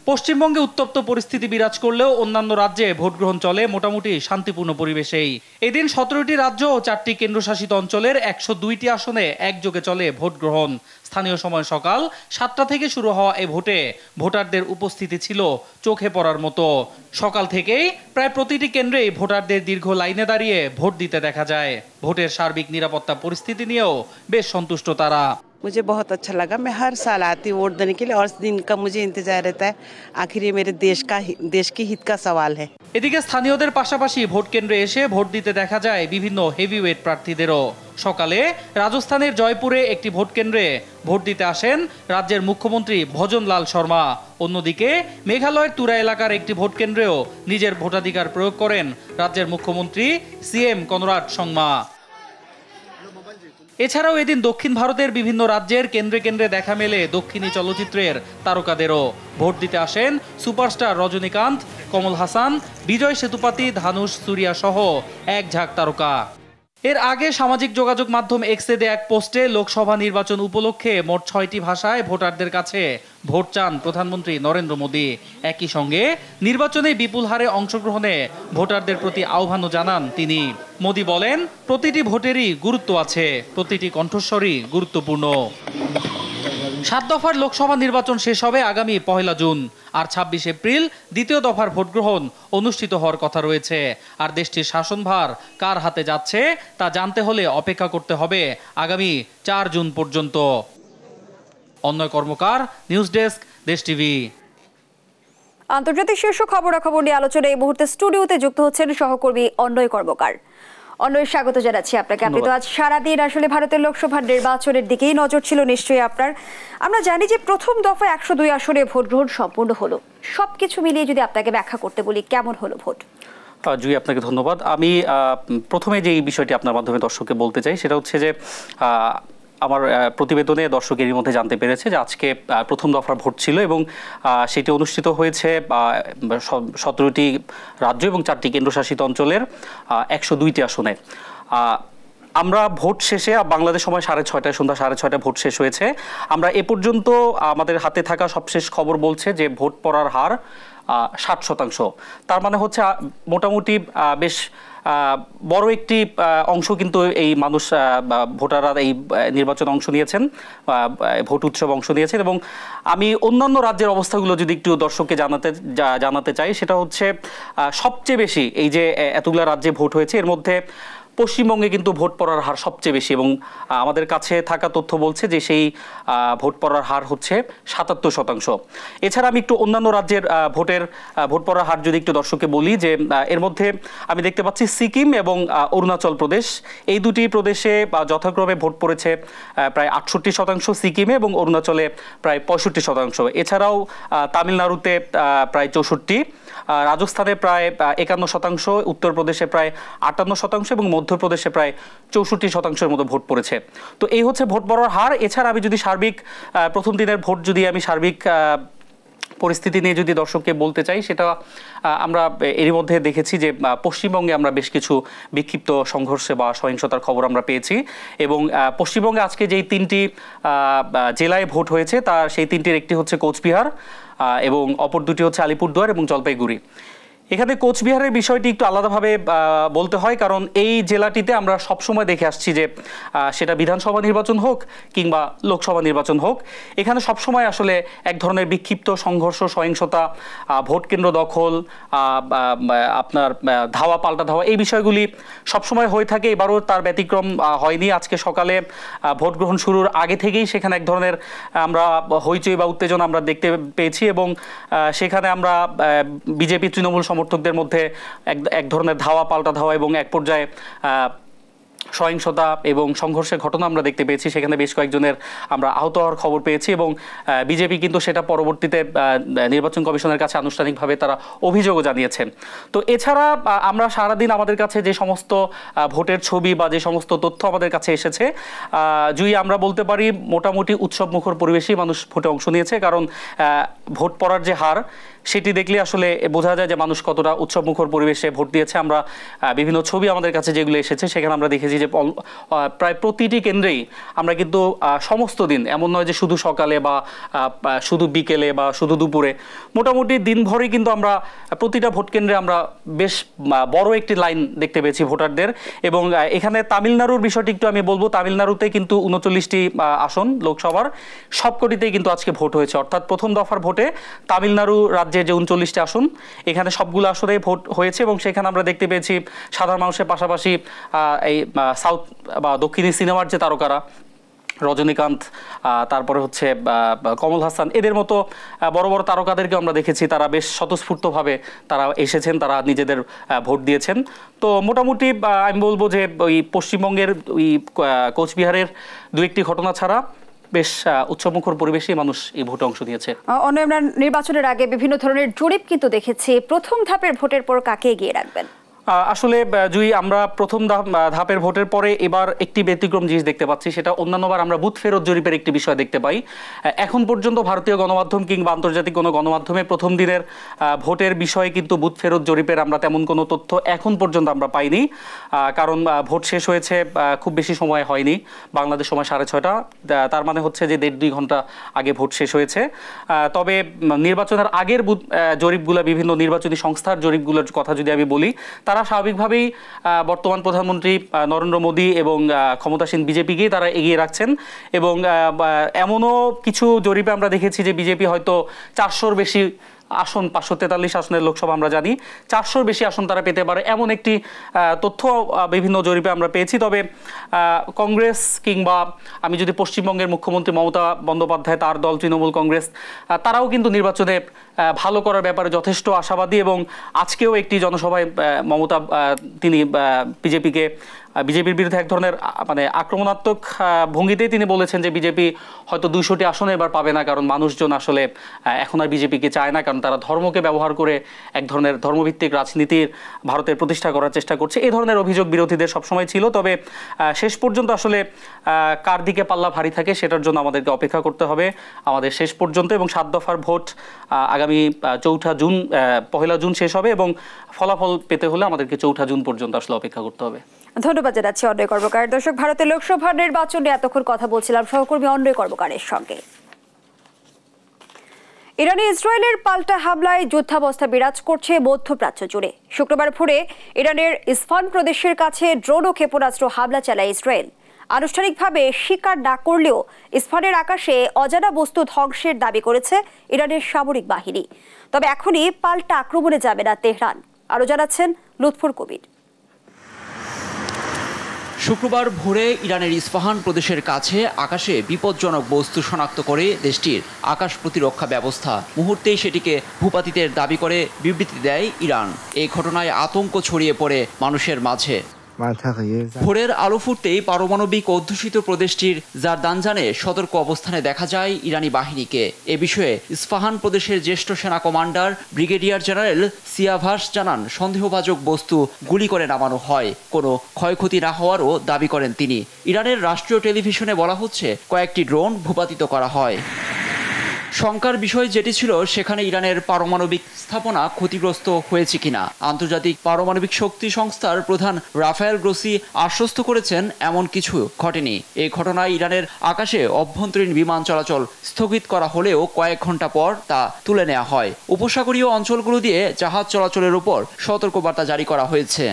S2: পশ্চিমবঙ্গে উত্তপ্ত পরিস্থিতি বিরাজ করলেও অন্যান্য রাজ্যে ভোটগ্রহণ চলে মোটামুটি শান্তিপূর্ণ পরিবেশেই এদিন সতেরোটি রাজ্য ও চারটি কেন্দ্রশাসিত অঞ্চলের একশো দুইটি আসনে সাথে একযোগে চলে ভোট গ্রহণ স্থানীয় সময় সকাল সাতটা থেকে শুরু হওয়া এ ভোটে ভোটারদের উপস্থিতি ছিল চোখে পড়ার মতো সকাল থেকেই প্রায় প্রতিটি কেন্দ্রেই ভোটারদের দীর্ঘ লাইনে দাঁড়িয়ে ভোট দিতে দেখা যায় ভোটের সার্বিক নিরাপত্তা পরিস্থিতি নিয়েও বেশ সন্তুষ্ট তারা
S9: मुझे बहुत अच्छा लगा मैं हर साल आती हूँ वोट देने के लिए और इस दिन का मुझे इंतजार रहता है आखिर ये मेरे देश का देश की हित का सवाल है
S2: এদিকে স্থানীয়দের পাশাপাশি ভোট কেন্দ্রে এসে ভোট দিতে দেখা যায় বিভিন্ন হেভিওয়েট প্রার্থীদেরও সকালে রাজস্থানের জয়পুরে একটি ভোটকেন্দ্রে ভোট দিতে আসেন রাজ্যের মুখ্যমন্ত্রী ভজনলাল শর্মা অন্যদিকে মেঘালয়ের তুরা এলাকার একটি ভোটকেন্দ্রেও নিজের ভোটাধিকার প্রয়োগ করেন রাজ্যের মুখ্যমন্ত্রী সিএম কনরাট সংমা এছাড়াও এদিন দক্ষিণ ভারতের বিভিন্ন রাজ্যের কেন্দ্রে কেন্দ্রে দেখা মেলে দক্ষিণী চলচ্চিত্রের তারকাদেরও ভোট দিতে আসেন সুপারস্টার রজনীকান্ত কমল হাসান বিজয় সেতুপাতি ধানুষ সুরিয়া সহ এক ঝাঁক তারকা এর আগে সামাজিক যোগাযোগ মাধ্যম এক্সে দে এক পোস্টে লোকসভা নির্বাচন উপলক্ষে মোট ছয়টি ভাষায় ভোটারদের কাছে ভোট চান প্রধানমন্ত্রী নরেন্দ্র মোদী একই সঙ্গে নির্বাচনে বিপুল হারে অংশগ্রহণে ভোটারদের প্রতি আহ্বানও জানান তিনি মোদী বলেন প্রতিটি ভোটেরই গুরুত্ব আছে প্রতিটি কণ্ঠস্বরই গুরুত্বপূর্ণ সাত দফার লোকসভা নির্বাচন শেষ হবে আগামী পহেলা জুন আর ২৬ এপ্রিল দ্বিতীয় দফার ভোটগ্রহণ অনুষ্ঠিত হওয়ার কথা রয়েছে আর দেশটির শাসনভার কার হাতে যাচ্ছে তা জানতে হলে অপেক্ষা করতে হবে আগামী চার জুন পর্যন্ত অন্যয় Karmakar news desk Desh TV
S1: আন্তর্জাতিক শীর্ষ খবরাখবর নিয়ে আলোচনায় এই মুহূর্তে স্টুডিওতে যুক্ত হচ্ছেন সহকর্মী অন্যয় কর্মকার অনয় স্বাগত জানাচ্ছি আপনাকে আপনি তো আজ সারাদিন আসলে ভারতের লোকসভা নির্বাচনের দিকেই নজর ছিল নিশ্চয়ই আপনার আমরা জানি যে প্রথম দফায় একশো দুই আসনে ভোট গ্রহণ সম্পূর্ণ হলো সব কিছু মিলিয়ে যদি আপনাকে ব্যাখ্যা করতে বলি কেমন হলো ভোট
S2: জুই আপনাকে ধন্যবাদ আমি প্রথমে যে এই বিষয়টি আপনার মাধ্যমে দর্শককে বলতে চাই সেটা হচ্ছে যে আমার প্রতিবেদনে দর্শকের মধ্যে জানতে পেরেছে যে আজকে প্রথম দফার ভোট ছিল এবং সেটি অনুষ্ঠিত হয়েছে সতেরোটি রাজ্য এবং চারটি কেন্দ্রশাসিত অঞ্চলের একশো দুইটি আসনে আমরা ভোট শেষে বাংলাদেশ সময় সাড়ে ছয়টায় সন্ধ্যা সাড়ে ছয়টায় ভোট শেষ হয়েছে আমরা এ পর্যন্ত আমাদের হাতে থাকা সবশেষ খবর বলছে যে ভোট পড়ার হার ষাট শতাংশ তার মানে হচ্ছে মোটামুটি বেশ বড় একটি অংশ কিন্তু এই মানুষ ভোটাররা এই নির্বাচনে অংশ নিয়েছেন ভোট উৎসব অংশ নিয়েছেন এবং আমি অন্যান্য রাজ্যের অবস্থাগুলো যদি একটু দর্শককে জানাতে জানাতে চাই সেটা হচ্ছে সবচেয়ে বেশি এই যে এতগুলো রাজ্যে ভোট হয়েছে এর মধ্যে পশ্চিমবঙ্গে কিন্তু ভোট পড়ার হার সবচেয়ে বেশি এবং আমাদের কাছে থাকা তথ্য বলছে যে সেই ভোট পড়ার হার হচ্ছে সাতাত্তর শতাংশ এছাড়া আমি একটু অন্যান্য রাজ্যের ভোটের ভোট পড়ার হার যদি একটু দর্শককে বলি যে এর মধ্যে আমি দেখতে পাচ্ছি সিকিম এবং অরুণাচল প্রদেশ এই দুটি প্রদেশে যথাক্রমে ভোট পড়েছে প্রায় আটষট্টি শতাংশ সিকিমে এবং অরুণাচলে প্রায় পঁয়ষট্টি শতাংশ এছাড়াও তামিলনাড়ুতে প্রায় চৌষট্টি রাজস্থানে প্রায় একান্ন শতাংশ উত্তরপ্রদেশে প্রায় আটান্ন শতাংশ এবং মধ্যপ্রদেশে প্রায় চৌষট্টি শতাংশের মতো ভোট পড়েছে তো এই হচ্ছে ভোট পড়ার হার এছাড়া আমি যদি সার্বিক প্রথম দিনের ভোট যদি আমি সার্বিক পরিস্থিতি নিয়ে যদি দর্শককে বলতে চাই সেটা আমরা এরই মধ্যে দেখেছি যে পশ্চিমবঙ্গে আমরা বেশ কিছু বিক্ষিপ্ত সংঘর্ষে বা সহিংসতার খবর আমরা পেয়েছি এবং পশ্চিমবঙ্গে আজকে যেই তিনটি জেলায় ভোট হয়েছে তার সেই তিনটির একটি হচ্ছে কোচবিহার এবং অপর দুটি হচ্ছে আলিপুরদুয়ার এবং জলপাইগুড়ি এখানে কোচবিহারের বিষয়টি একটু আলাদাভাবে বলতে হয় কারণ এই জেলাটিতে আমরা সবসময় দেখে আসছি যে সেটা বিধানসভা নির্বাচন হোক কিংবা লোকসভা নির্বাচন হোক এখানে সবসময় আসলে এক ধরনের বিক্ষিপ্ত সংঘর্ষ সহিংসতা ভোট কেন্দ্র দখল আপনার ধাওয়া পাল্টা ধাওয়া এই বিষয়গুলি সবসময় হয়ে থাকে এবারও তার ব্যতিক্রম হয়নি আজকে সকালে ভোট গ্রহণ শুরুর আগে থেকেই সেখানে এক ধরনের আমরা হইচই বা উত্তেজনা আমরা দেখতে পেয়েছি এবং সেখানে আমরা বিজেপি তৃণমূল সম সমর্থকদের মধ্যে এক ধরনের ধাওয়া পাল্টা ধাওয়া এবং এক পর্যায়ে সহিংসতা এবং সংঘর্ষের ঘটনা আমরা দেখতে পেয়েছি সেখানে বেশ কয়েকজনের আমরা আহত হওয়ার খবর পেয়েছি এবং বিজেপি কিন্তু সেটা পরবর্তীতে নির্বাচন কমিশনের কাছে আনুষ্ঠানিকভাবে তারা অভিযোগও জানিয়েছেন তো এছাড়া আমরা সারাদিন আমাদের কাছে যে সমস্ত ভোটের ছবি বা যে সমস্ত তথ্য আমাদের কাছে এসেছে জুই আমরা বলতে পারি মোটামুটি উৎসবমুখর পরিবেশেই মানুষ ভোটে অংশ নিয়েছে কারণ ভোট পড়ার যে হার সেটি দেখলে আসলে বোঝা যায় যে মানুষ কতটা উৎসবমুখর পরিবেশে ভোট দিয়েছে আমরা বিভিন্ন ছবি আমাদের কাছে যেগুলো এসেছে সেখানে আমরা দেখেছি যে প্রায় প্রতিটি কেন্দ্রেই আমরা কিন্তু সমস্ত দিন এমন নয় যে শুধু সকালে বা শুধু বিকেলে বা শুধু দুপুরে মোটামুটি দিনভরই কিন্তু আমরা প্রতিটা ভোট কেন্দ্রে আমরা বেশ বড় একটি লাইন দেখতে পেয়েছি ভোটারদের এবং এখানে তামিলনাড়ুর বিষয়টি একটু আমি বলবো তামিলনাড়ুতে কিন্তু উনচল্লিশটি আসন লোকসভার সবকটিতেই কিন্তু আজকে ভোট হয়েছে অর্থাৎ প্রথম দফার ভোটে তামিলনাড়ু রাজ্যে যে উনচল্লিশটি আসন এখানে সবগুলো আসনেই ভোট হয়েছে এবং সেখানে আমরা দেখতে পেয়েছি সাধারণ মানুষের পাশাপাশি এই সাউথ বা দক্ষিণী সিনেমার যে তারকারা রজনীকান্ত তারপরে হচ্ছে কমল হাসান এদের মতো বড় বড় তারকাদেরকে আমরা দেখেছি তারা বেশ স্বতঃস্ফূর্তভাবে তারা এসেছেন তারা নিজেদের ভোট দিয়েছেন তো মোটামুটি আমি বলবো যে ওই পশ্চিমবঙ্গের ওই কোচবিহারের দু একটি ঘটনা ছাড়া বেশ উৎসবমুখর পরিবেশে মানুষ এই ভোটে অংশ নিয়েছে
S1: অন্য নির্বাচনের আগে বিভিন্ন ধরনের জরিপ কিন্তু দেখেছি প্রথম ধাপের ভোটের পর কাকে এগিয়ে রাখবেন
S2: আসলে জুই আমরা প্রথম ধাপের ভোটের পরে এবার একটি ব্যতিক্রম জিনিস দেখতে পাচ্ছি সেটা অন্যান্যবার আমরা বুথ ফেরত জরিপের একটি বিষয় দেখতে পাই এখন পর্যন্ত ভারতীয় গণমাধ্যম কিংবা আন্তর্জাতিক কোনো গণমাধ্যমে প্রথম দিনের ভোটের বিষয়ে কিন্তু বুথ ফেরত জরিপের আমরা তেমন কোনো তথ্য এখন পর্যন্ত আমরা পাইনি কারণ ভোট শেষ হয়েছে খুব বেশি সময় হয়নি বাংলাদেশ সময় সাড়ে ছয়টা তার মানে হচ্ছে যে দেড় দুই ঘন্টা আগে ভোট শেষ হয়েছে তবে নির্বাচনের আগের জরিপগুলো বিভিন্ন নির্বাচনী সংস্থার জরিপগুলোর কথা যদি আমি বলি তারা স্বাভাবিকভাবেই বর্তমান প্রধানমন্ত্রী নরেন্দ্র মোদী এবং ক্ষমতাসীন বিজেপিকেই তারা এগিয়ে রাখছেন এবং এমনও কিছু জরিপে আমরা দেখেছি যে বিজেপি হয়তো চারশোর বেশি আসন পাঁচশো তেতাল্লিশ আসনের লোকসভা আমরা জানি চারশোর বেশি আসন তারা পেতে পারে এমন একটি তথ্য বিভিন্ন জরিপে আমরা পেয়েছি তবে কংগ্রেস কিংবা আমি যদি পশ্চিমবঙ্গের মুখ্যমন্ত্রী মমতা বন্দ্যোপাধ্যায় তার দল তৃণমূল কংগ্রেস তারাও কিন্তু নির্বাচনে ভালো করার ব্যাপারে যথেষ্ট আশাবাদী এবং আজকেও একটি জনসভায় মমতা তিনি বিজেপিকে বিজেপির বিরুদ্ধে এক ধরনের মানে আক্রমণাত্মক ভঙ্গিতেই তিনি বলেছেন যে বিজেপি হয়তো দুশোটি আসন এবার পাবে না কারণ মানুষজন আসলে এখন আর বিজেপিকে চায় না কারণ তারা ধর্মকে ব্যবহার করে এক ধরনের ধর্মভিত্তিক রাজনীতির ভারতের প্রতিষ্ঠা করার চেষ্টা করছে এই ধরনের অভিযোগ বিরোধীদের সবসময় ছিল তবে শেষ পর্যন্ত আসলে কার দিকে পাল্লা ভারী থাকে সেটার জন্য আমাদেরকে অপেক্ষা করতে হবে আমাদের শেষ পর্যন্ত এবং সাত দফার ভোট আগামী চৌঠা জুন পহেলা জুন শেষ হবে এবং ফলাফল পেতে হলে আমাদেরকে চৌঠা জুন পর্যন্ত আসলে অপেক্ষা করতে হবে
S1: ধন্যবাদ জানাচ্ছি অন্যয় কর্মকার দর্শক ভারতের লোকসভা নির্বাচনে এতক্ষণ কথা বলছিলাম সহকর্মী অন্য কর্মকারের সঙ্গে ইরানে ইসরায়েলের পাল্টা হামলায় যুদ্ধাবস্থা বিরাজ করছে মধ্যপ্রাচ্য জুড়ে শুক্রবার ভোরে ইরানের ইসফান প্রদেশের কাছে ড্রোন ও ক্ষেপণাস্ত্র হামলা চালায় ইসরায়েল আনুষ্ঠানিকভাবে স্বীকার না করলেও ইসফানের আকাশে অজানা বস্তু ধ্বংসের দাবি করেছে ইরানের সামরিক বাহিনী তবে এখনই পাল্টা আক্রমণে যাবে না তেহরান আরও জানাচ্ছেন লুৎফর কবির
S9: শুক্রবার ভোরে ইরানের ইস্পাহান প্রদেশের কাছে আকাশে বিপজ্জনক বস্তু শনাক্ত করে দেশটির আকাশ প্রতিরক্ষা ব্যবস্থা মুহূর্তেই সেটিকে ভূপাতিতের দাবি করে বিবৃতি দেয় ইরান এই ঘটনায় আতঙ্ক ছড়িয়ে পড়ে মানুষের মাঝে ভোরের আলো ফুটতেই পারমাণবিক অধ্যুষিত প্রদেশটির যার দানজানে সতর্ক অবস্থানে দেখা যায় ইরানি বাহিনীকে এ বিষয়ে ইস্পাহান প্রদেশের জ্যেষ্ঠ সেনা কমান্ডার ব্রিগেডিয়ার জেনারেল সিয়াভাস জানান সন্দেহভাজক বস্তু গুলি করে নামানো হয় কোনো ক্ষয়ক্ষতি না হওয়ারও দাবি করেন তিনি ইরানের রাষ্ট্রীয় টেলিভিশনে বলা হচ্ছে কয়েকটি ড্রোন ভূপাতিত করা হয় শঙ্কার বিষয় যেটি ছিল সেখানে ইরানের পারমাণবিক স্থাপনা ক্ষতিগ্রস্ত হয়েছে কিনা আন্তর্জাতিক পারমাণবিক শক্তি সংস্থার প্রধান রাফায়েল গ্রোসি আশ্বস্ত করেছেন এমন কিছু ঘটেনি এই ঘটনায় ইরানের আকাশে অভ্যন্তরীণ বিমান চলাচল স্থগিত করা হলেও কয়েক ঘন্টা পর তা তুলে নেওয়া হয় উপসাগরীয় অঞ্চলগুলো দিয়ে জাহাজ চলাচলের উপর সতর্কবার্তা জারি করা হয়েছে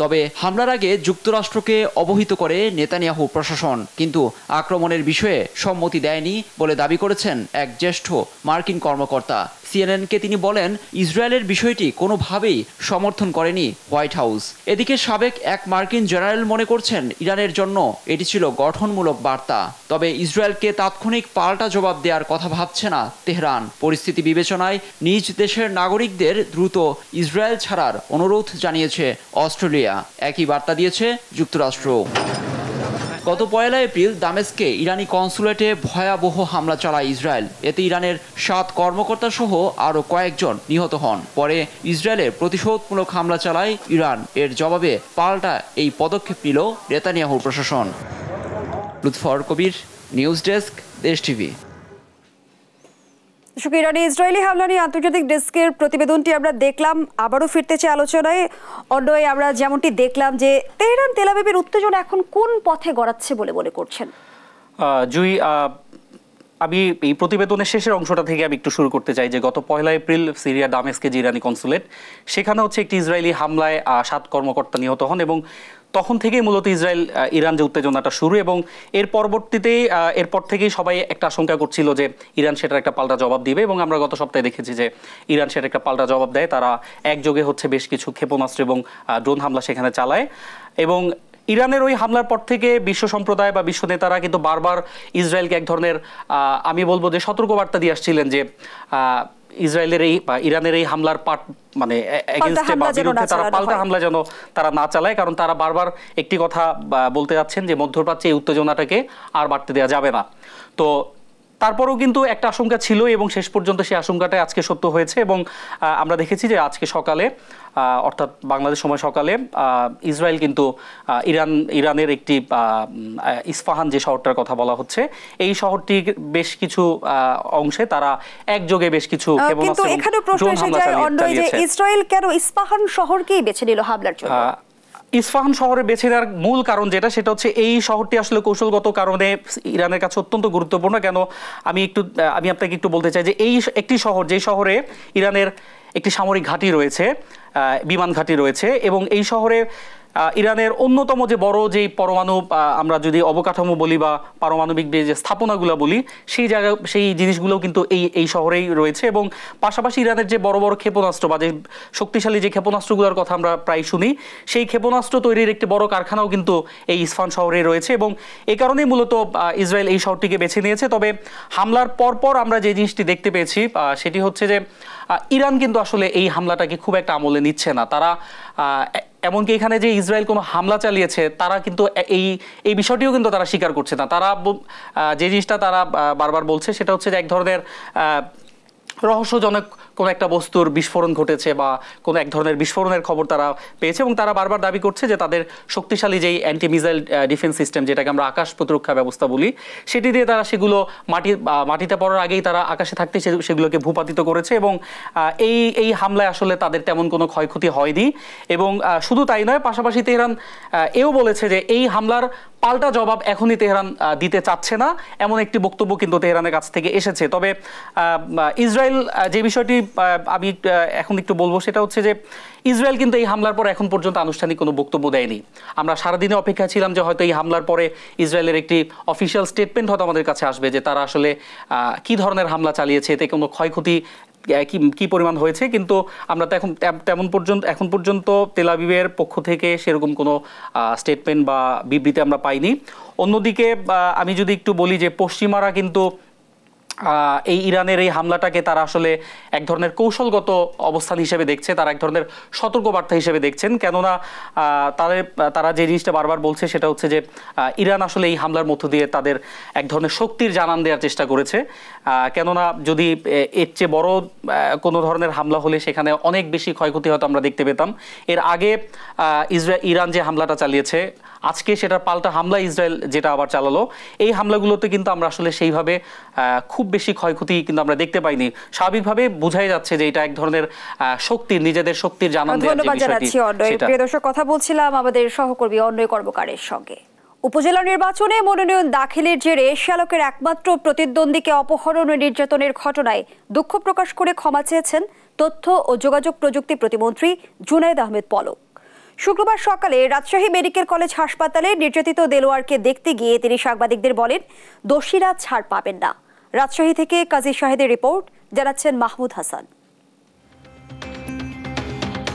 S9: তবে হামলার আগে যুক্তরাষ্ট্রকে অবহিত করে নেতানিয়াহু প্রশাসন কিন্তু আক্রমণের বিষয়ে সম্মতি দেয়নি বলে দাবি করেছেন এক জ্যেষ্ঠ মার্কিন কর্মকর্তা সিএনএনকে তিনি বলেন ইসরায়েলের বিষয়টি কোনোভাবেই সমর্থন করেনি হোয়াইট হাউস এদিকে সাবেক এক মার্কিন জেনারেল মনে করছেন ইরানের জন্য এটি ছিল গঠনমূলক বার্তা তবে ইসরায়েলকে তাৎক্ষণিক পাল্টা জবাব দেওয়ার কথা ভাবছে না তেহরান পরিস্থিতি বিবেচনায় নিজ দেশের নাগরিকদের দ্রুত ইসরায়েল ছাড়ার অনুরোধ জানিয়েছে অস্ট্রেলিয়া একই বার্তা দিয়েছে যুক্তরাষ্ট্র গত পয়লা এপ্রিল দামেস্কে ইরানি কনসুলেটে ভয়াবহ হামলা চালায় ইসরায়েল এতে ইরানের সাত কর্মকর্তা সহ আরও কয়েকজন নিহত হন পরে ইসরায়েলের প্রতিশোধমূলক হামলা চালায় ইরান এর জবাবে পাল্টা এই পদক্ষেপ নিল রেতানিয়াহুর প্রশাসন Lutfar Kabir news desk Desh TV
S1: দর্শক ইরানি ইসরায়েলি হামলা নিয়ে আন্তর্জাতিক ডেস্কের প্রতিবেদনটি আমরা দেখলাম আবারও ফিরতেছে আলোচনায় অন্য আমরা যেমনটি দেখলাম যে তেহরান তেলাবিবের উত্তেজনা এখন কোন পথে গড়াচ্ছে বলে মনে করছেন
S2: জুই আমি এই প্রতিবেদনের শেষের অংশটা থেকে আমি একটু শুরু করতে চাই যে গত পয়লা এপ্রিল সিরিয়া দামেস্কে জিরানি কনসুলেট সেখানে হচ্ছে একটি ইসরায়েলি হামলায় সাত কর্মকর্তা নিহত হন এবং তখন থেকেই মূলত ইসরায়েল ইরান যে উত্তেজনাটা শুরু এবং এর পরবর্তীতে এরপর থেকেই সবাই একটা আশঙ্কা করছিল যে ইরান সেটার একটা পাল্টা জবাব দিবে এবং আমরা গত সপ্তাহে দেখেছি যে ইরান সেটা একটা পাল্টা জবাব দেয় তারা একযোগে হচ্ছে বেশ কিছু ক্ষেপণাস্ত্র এবং ড্রোন হামলা সেখানে চালায় এবং ইরানের ওই হামলার পর থেকে বিশ্ব সম্প্রদায় বা বিশ্ব নেতারা কিন্তু বারবার ইসরায়েলকে এক ধরনের আমি বলবো যে সতর্কবার্তা দিয়ে আসছিলেন যে ইসরায়েলের এই বা ইরানের এই হামলার পাট মানে এগেনস্টে বা বিরুদ্ধে তারা পাল্টা হামলা যেন তারা না চালায় কারণ তারা বারবার একটি কথা বলতে যাচ্ছেন যে মধ্যপ্রাচ্যে এই উত্তেজনাটাকে আর বাড়তে দেওয়া যাবে না তো তারপরও কিন্তু একটা আশঙ্কা ছিল এবং শেষ পর্যন্ত সেই আশঙ্কাটা আজকে সত্য হয়েছে এবং আমরা দেখেছি যে আজকে সকালে অর্থাৎ বাংলাদেশ সময় সকালে ইসরায়েল কিন্তু ইরান ইরানের একটি ইস্পাহান যে শহরটার কথা বলা হচ্ছে এই শহরটি বেশ কিছু অংশে তারা একযোগে বেশ কিছু কিন্তু এখানে প্রশ্ন এসে যায় যে ইসরায়েল
S1: কেন ইস্পাহান শহরকেই বেছে নিল হামলার জন্য
S2: ইসফাহান শহরে বেছে নেওয়ার মূল কারণ যেটা সেটা হচ্ছে এই শহরটি আসলে কৌশলগত কারণে ইরানের কাছে অত্যন্ত গুরুত্বপূর্ণ কেন আমি একটু আমি আপনাকে একটু বলতে চাই যে এই একটি শহর যে শহরে ইরানের একটি সামরিক ঘাঁটি রয়েছে বিমান ঘাঁটি রয়েছে এবং এই শহরে ইরানের অন্যতম যে বড় যে পরমাণু আমরা যদি অবকাঠামো বলি বা পারমাণবিক যে স্থাপনাগুলো বলি সেই জায়গা সেই জিনিসগুলোও কিন্তু এই এই শহরেই রয়েছে এবং পাশাপাশি ইরানের যে বড় বড় ক্ষেপণাস্ত্র বা যে শক্তিশালী যে ক্ষেপণাস্ত্রগুলোর কথা আমরা প্রায় শুনি সেই ক্ষেপণাস্ত্র তৈরির একটি বড় কারখানাও কিন্তু এই ইসফান শহরে রয়েছে এবং এ কারণেই মূলত ইসরায়েল এই শহরটিকে বেছে নিয়েছে তবে হামলার পরপর আমরা যে জিনিসটি দেখতে পেয়েছি সেটি হচ্ছে যে ইরান কিন্তু আসলে এই হামলাটাকে খুব একটা আমলে নিচ্ছে না তারা এমনকি এখানে যে ইসরায়েল কোনো হামলা চালিয়েছে তারা কিন্তু এই এই বিষয়টিও কিন্তু তারা স্বীকার করছে না তারা যে জিনিসটা তারা বারবার বলছে সেটা হচ্ছে যে এক ধরনের রহস্যজনক কোনো একটা বস্তুর বিস্ফোরণ ঘটেছে বা কোনো এক ধরনের বিস্ফোরণের খবর তারা পেয়েছে এবং তারা বারবার দাবি করছে যে তাদের শক্তিশালী যেই অ্যান্টি মিসাইল ডিফেন্স সিস্টেম যেটাকে আমরা আকাশ প্রতিরক্ষা ব্যবস্থা বলি সেটি দিয়ে তারা সেগুলো মাটি মাটিতে পড়ার আগেই তারা আকাশে থাকতে সেগুলোকে ভূপাতিত করেছে এবং এই এই হামলায় আসলে তাদের তেমন কোনো ক্ষয়ক্ষতি হয়নি এবং শুধু তাই নয় পাশাপাশি তেহরান এও বলেছে যে এই হামলার পাল্টা জবাব এখনই তেহরান দিতে চাচ্ছে না এমন একটি বক্তব্য কিন্তু তেহরানের কাছ থেকে এসেছে তবে ইসরায়েল যে বিষয়টি আমি এখন একটু বলবো সেটা হচ্ছে যে ইসরায়েল কিন্তু এই হামলার পর এখন পর্যন্ত আনুষ্ঠানিক কোনো বক্তব্য দেয়নি আমরা সারাদিনে অপেক্ষা ছিলাম যে হয়তো এই হামলার পরে ইসরায়েলের একটি অফিসিয়াল স্টেটমেন্ট হয়তো আমাদের কাছে আসবে যে তারা আসলে কি ধরনের হামলা চালিয়েছে এতে কোনো ক্ষয়ক্ষতি কি কি পরিমাণ হয়েছে কিন্তু আমরা তো এখন তেমন পর্যন্ত এখন পর্যন্ত তেলাবিবের পক্ষ থেকে সেরকম কোনো স্টেটমেন্ট বা বিবৃতি আমরা পাইনি অন্যদিকে আমি যদি একটু বলি যে পশ্চিমারা কিন্তু এই ইরানের এই হামলাটাকে তারা আসলে এক ধরনের কৌশলগত অবস্থান হিসেবে দেখছে তারা এক ধরনের সতর্কবার্তা হিসেবে দেখছেন কেননা তাদের তারা যে জিনিসটা বারবার বলছে সেটা হচ্ছে যে ইরান আসলে এই হামলার মধ্য দিয়ে তাদের এক ধরনের শক্তির জানান দেওয়ার চেষ্টা করেছে কেননা যদি এর চেয়ে বড় কোনো ধরনের হামলা হলে সেখানে অনেক বেশি ক্ষয়ক্ষতি হয়তো আমরা দেখতে পেতাম এর আগে ইসরা ইরান যে হামলাটা চালিয়েছে আজকে সেটার পাল্টা হামলা ইসরায়েল যেটা আবার চালালো এই হামলাগুলোতে কিন্তু আমরা আসলে সেইভাবে খুব বেশি ক্ষয়ক্ষতি কিন্তু আমরা দেখতে পাইনি স্বাভাবিকভাবে বোঝাই যাচ্ছে যে এটা এক ধরনের শক্তির নিজেদের শক্তির জানান দেওয়ার
S1: কথা বলছিলাম আমাদের সহকর্মী অন্য কর্মকারের সঙ্গে উপজেলা নির্বাচনে মনোনয়ন দাখিলের জেরে শ্যালকের একমাত্র প্রতিদ্বন্দ্বীকে অপহরণ ও নির্যাতনের ঘটনায় দুঃখ প্রকাশ করে ক্ষমা চেয়েছেন তথ্য ও যোগাযোগ প্রযুক্তি প্রতিমন্ত্রী জুনায়দ আহমেদ পলক শুক্রবার সকালে রাজশাহী মেডিকেল কলেজ হাসপাতালে নির্যাতিত দেলোয়ারকে দেখতে গিয়ে তিনি সাংবাদিকদের বলেন দোষীরা ছাড় পাবেন না রাজশাহী থেকে কাজী শাহেদের রিপোর্ট জানাচ্ছেন মাহমুদ হাসান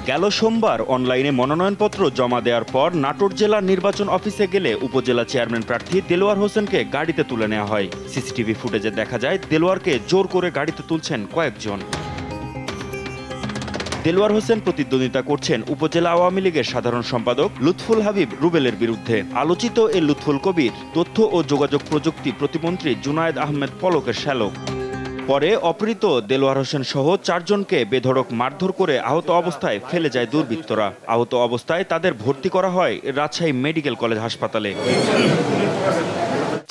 S3: গেল সোমবার অনলাইনে মনোনয়নপত্র জমা দেওয়ার পর নাটোর জেলার নির্বাচন অফিসে গেলে উপজেলা চেয়ারম্যান প্রার্থী দেলোয়ার হোসেনকে গাড়িতে তুলে নেওয়া হয় সিসিটিভি ফুটেজে দেখা যায় দেলোয়ারকে জোর করে গাড়িতে তুলছেন কয়েকজন দেলোয়ার হোসেন প্রতিদ্বন্দ্বিতা করছেন উপজেলা আওয়ামী লীগের সাধারণ সম্পাদক লুৎফুল হাবিব রুবেলের বিরুদ্ধে আলোচিত এ লুৎফুল কবির তথ্য ও যোগাযোগ প্রযুক্তি প্রতিমন্ত্রী জুনায়েদ আহমেদ পলকের শ্যালক পরে অপহৃত দেলোয়ার হোসেন সহ চারজনকে বেধড়ক মারধর করে আহত অবস্থায় ফেলে যায় দুর্বৃত্তরা আহত অবস্থায় তাদের ভর্তি করা হয় রাজশাহী মেডিকেল কলেজ হাসপাতালে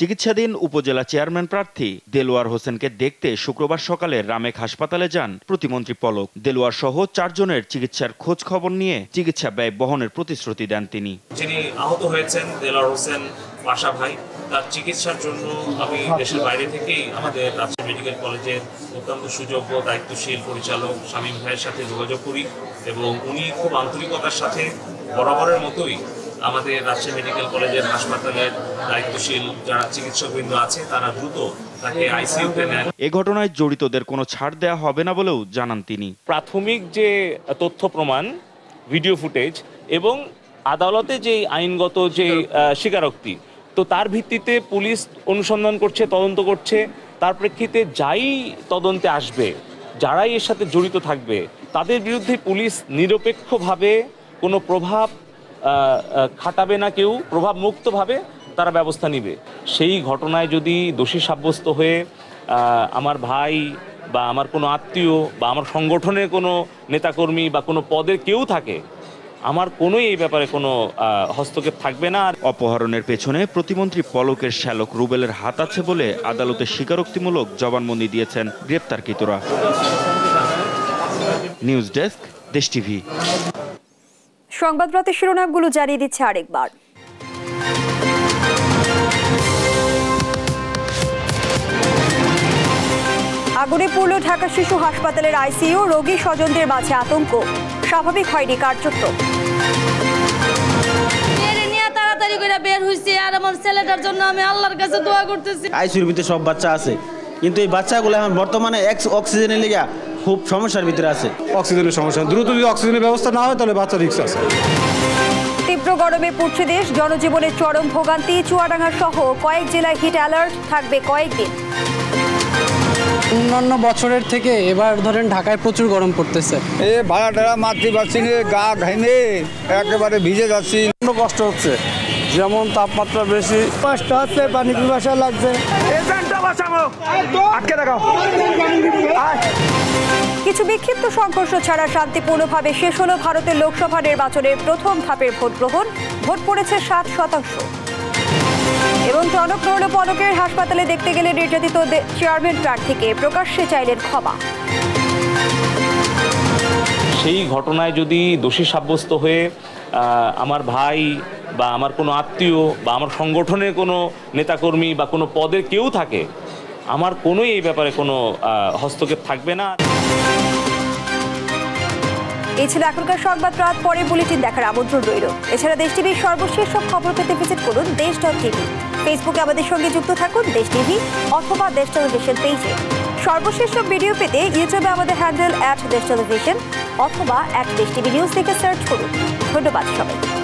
S3: চিকিৎসাধীন উপজেলা চেয়ারম্যান প্রার্থী দেলোয়ার হোসেনকে দেখতে শুক্রবার সকালে রামেক হাসপাতালে যান প্রতিমন্ত্রী পলক দেলোয়ার সহ চারজনের চিকিৎসার খোঁজ খবর নিয়ে চিকিৎসা ব্যয় বহনের প্রতিশ্রুতি দেন তিনি
S4: যিনি আহত হয়েছেন দেলোয়ার হোসেন পাশা ভাই তার চিকিৎসার জন্য আমি দেশের বাইরে থেকেই আমাদের রাজশাহী মেডিকেল কলেজের অত্যন্ত সুযোগ্য দায়িত্বশীল পরিচালক শামীম ভাইয়ের সাথে যোগাযোগ করি এবং উনি খুব আন্তরিকতার সাথে বরাবরের মতোই আমাদের রাজশাহী মেডিকেল কলেজের হাসপাতালের দায়িত্বশীল যারা চিকিৎসকবৃন্দ আছে তারা দ্রুত এ
S3: ঘটনায় জড়িতদের কোনো ছাড় দেয়া হবে না বলেও জানান তিনি প্রাথমিক
S4: যে তথ্য প্রমাণ ভিডিও ফুটেজ এবং আদালতে যে আইনগত যে স্বীকারোক্তি তো তার ভিত্তিতে পুলিশ অনুসন্ধান করছে তদন্ত করছে তার প্রেক্ষিতে যাই তদন্তে আসবে যারাই এর সাথে জড়িত থাকবে তাদের বিরুদ্ধে পুলিশ নিরপেক্ষভাবে কোনো প্রভাব খাটাবে না কেউ প্রভাব মুক্তভাবে তারা ব্যবস্থা নিবে সেই ঘটনায় যদি দোষী সাব্যস্ত হয়ে আমার ভাই বা আমার কোনো আত্মীয় বা আমার সংগঠনের কোনো নেতাকর্মী বা কোনো পদের কেউ থাকে আমার কোনো এই ব্যাপারে কোনো হস্তক্ষেপ থাকবে
S3: না অপহরণের পেছনে প্রতিমন্ত্রী পলকের শ্যালক রুবেলের হাত আছে বলে আদালতে স্বীকারোক্তিমূলক জবানবন্দি দিয়েছেন গ্রেপ্তারকৃতরা নিউজ ডেস্ক দেশ টিভি
S1: সংবাদ রাতের শিরোনামগুলো জানিয়ে দিচ্ছে আরেকবার আগুনে পড়ল ঢাকা শিশু হাসপাতালের আইসিইউ রোগী স্বজনদের মাঝে আতঙ্ক স্বাভাবিক হয়নি কার্যক্রম
S2: তাড়াতাড়ি করে বের হয়েছে আর আমার ছেলেটার জন্য আমি আল্লাহর কাছে দোয়া করতেছি
S7: আইসিইউর
S3: ভিতরে সব বাচ্চা আছে কিন্তু এই বাচ্চাগুলো এখন বর্তমানে এক্স অক্সিজেনের লেগে খুব সমস্যার ভিতরে আছে অক্সিজেনের
S2: সমস্যা দ্রুত যদি অক্সিজেনের ব্যবস্থা না হয় তাহলে বাচ্চা রিক্স আছে
S1: তীব্র গরমে পুড়ছে দেশ জনজীবনে চরম ভোগান্তি চুয়াডাঙ্গা সহ কয়েক জেলায় হিট অ্যালার্ট থাকবে কয়েকদিন
S2: অন্যান্য বছরের থেকে এবার ধরেন ঢাকায় প্রচুর গরম পড়তেছে এ
S5: ভাড়া টাড়া মাতৃ পাচ্ছি গা ঘাইনে একেবারে ভিজে যাচ্ছি কষ্ট হচ্ছে
S1: যেমন তাপমাত্রা বেশি কষ্ট হচ্ছে পানি পিপাসা লাগছে কিছু বিক্ষিপ্ত সংঘর্ষ ছাড়া শান্তিপূর্ণভাবে শেষ হলো ভারতের লোকসভা নির্বাচনের প্রথম ধাপের ভোট গ্রহণ ভোট পড়েছে সাত শতাংশ এবং টনক নড়ল পলকের হাসপাতালে দেখতে গেলে নির্যাতিত চেয়ারম্যান প্রার্থীকে প্রকাশ্যে চাইলেন ক্ষমা
S4: সেই ঘটনায় যদি দোষী সাব্যস্ত হয়ে আমার ভাই বা আমার কোনো আত্মীয় বা আমার সংগঠনের কোনো নেতাকর্মী বা কোনো পদের কেউ থাকে আমার কোনোই এই ব্যাপারে কোনো হস্তক্ষেপ থাকবে না
S1: এই ছিল এখনকার সংবাদ রাত পরে বুলেটিন দেখার আমন্ত্রণ রইল এছাড়া দেশ টিভির সর্বশেষ সব খবর পেতে ভিজিট করুন দেশ ডট টিভি ফেসবুকে আমাদের সঙ্গে যুক্ত থাকুন দেশ টিভি অথবা দেশ টেলিভিশন পেজে সর্বশেষ ভিডিও পেতে ইউটিউবে আমাদের হ্যান্ডেল অ্যাট দেশ টেলিভিশন অথবা অ্যাট দেশ টিভি নিউজ থেকে সার্চ করুন ধন্যবাদ সবাইকে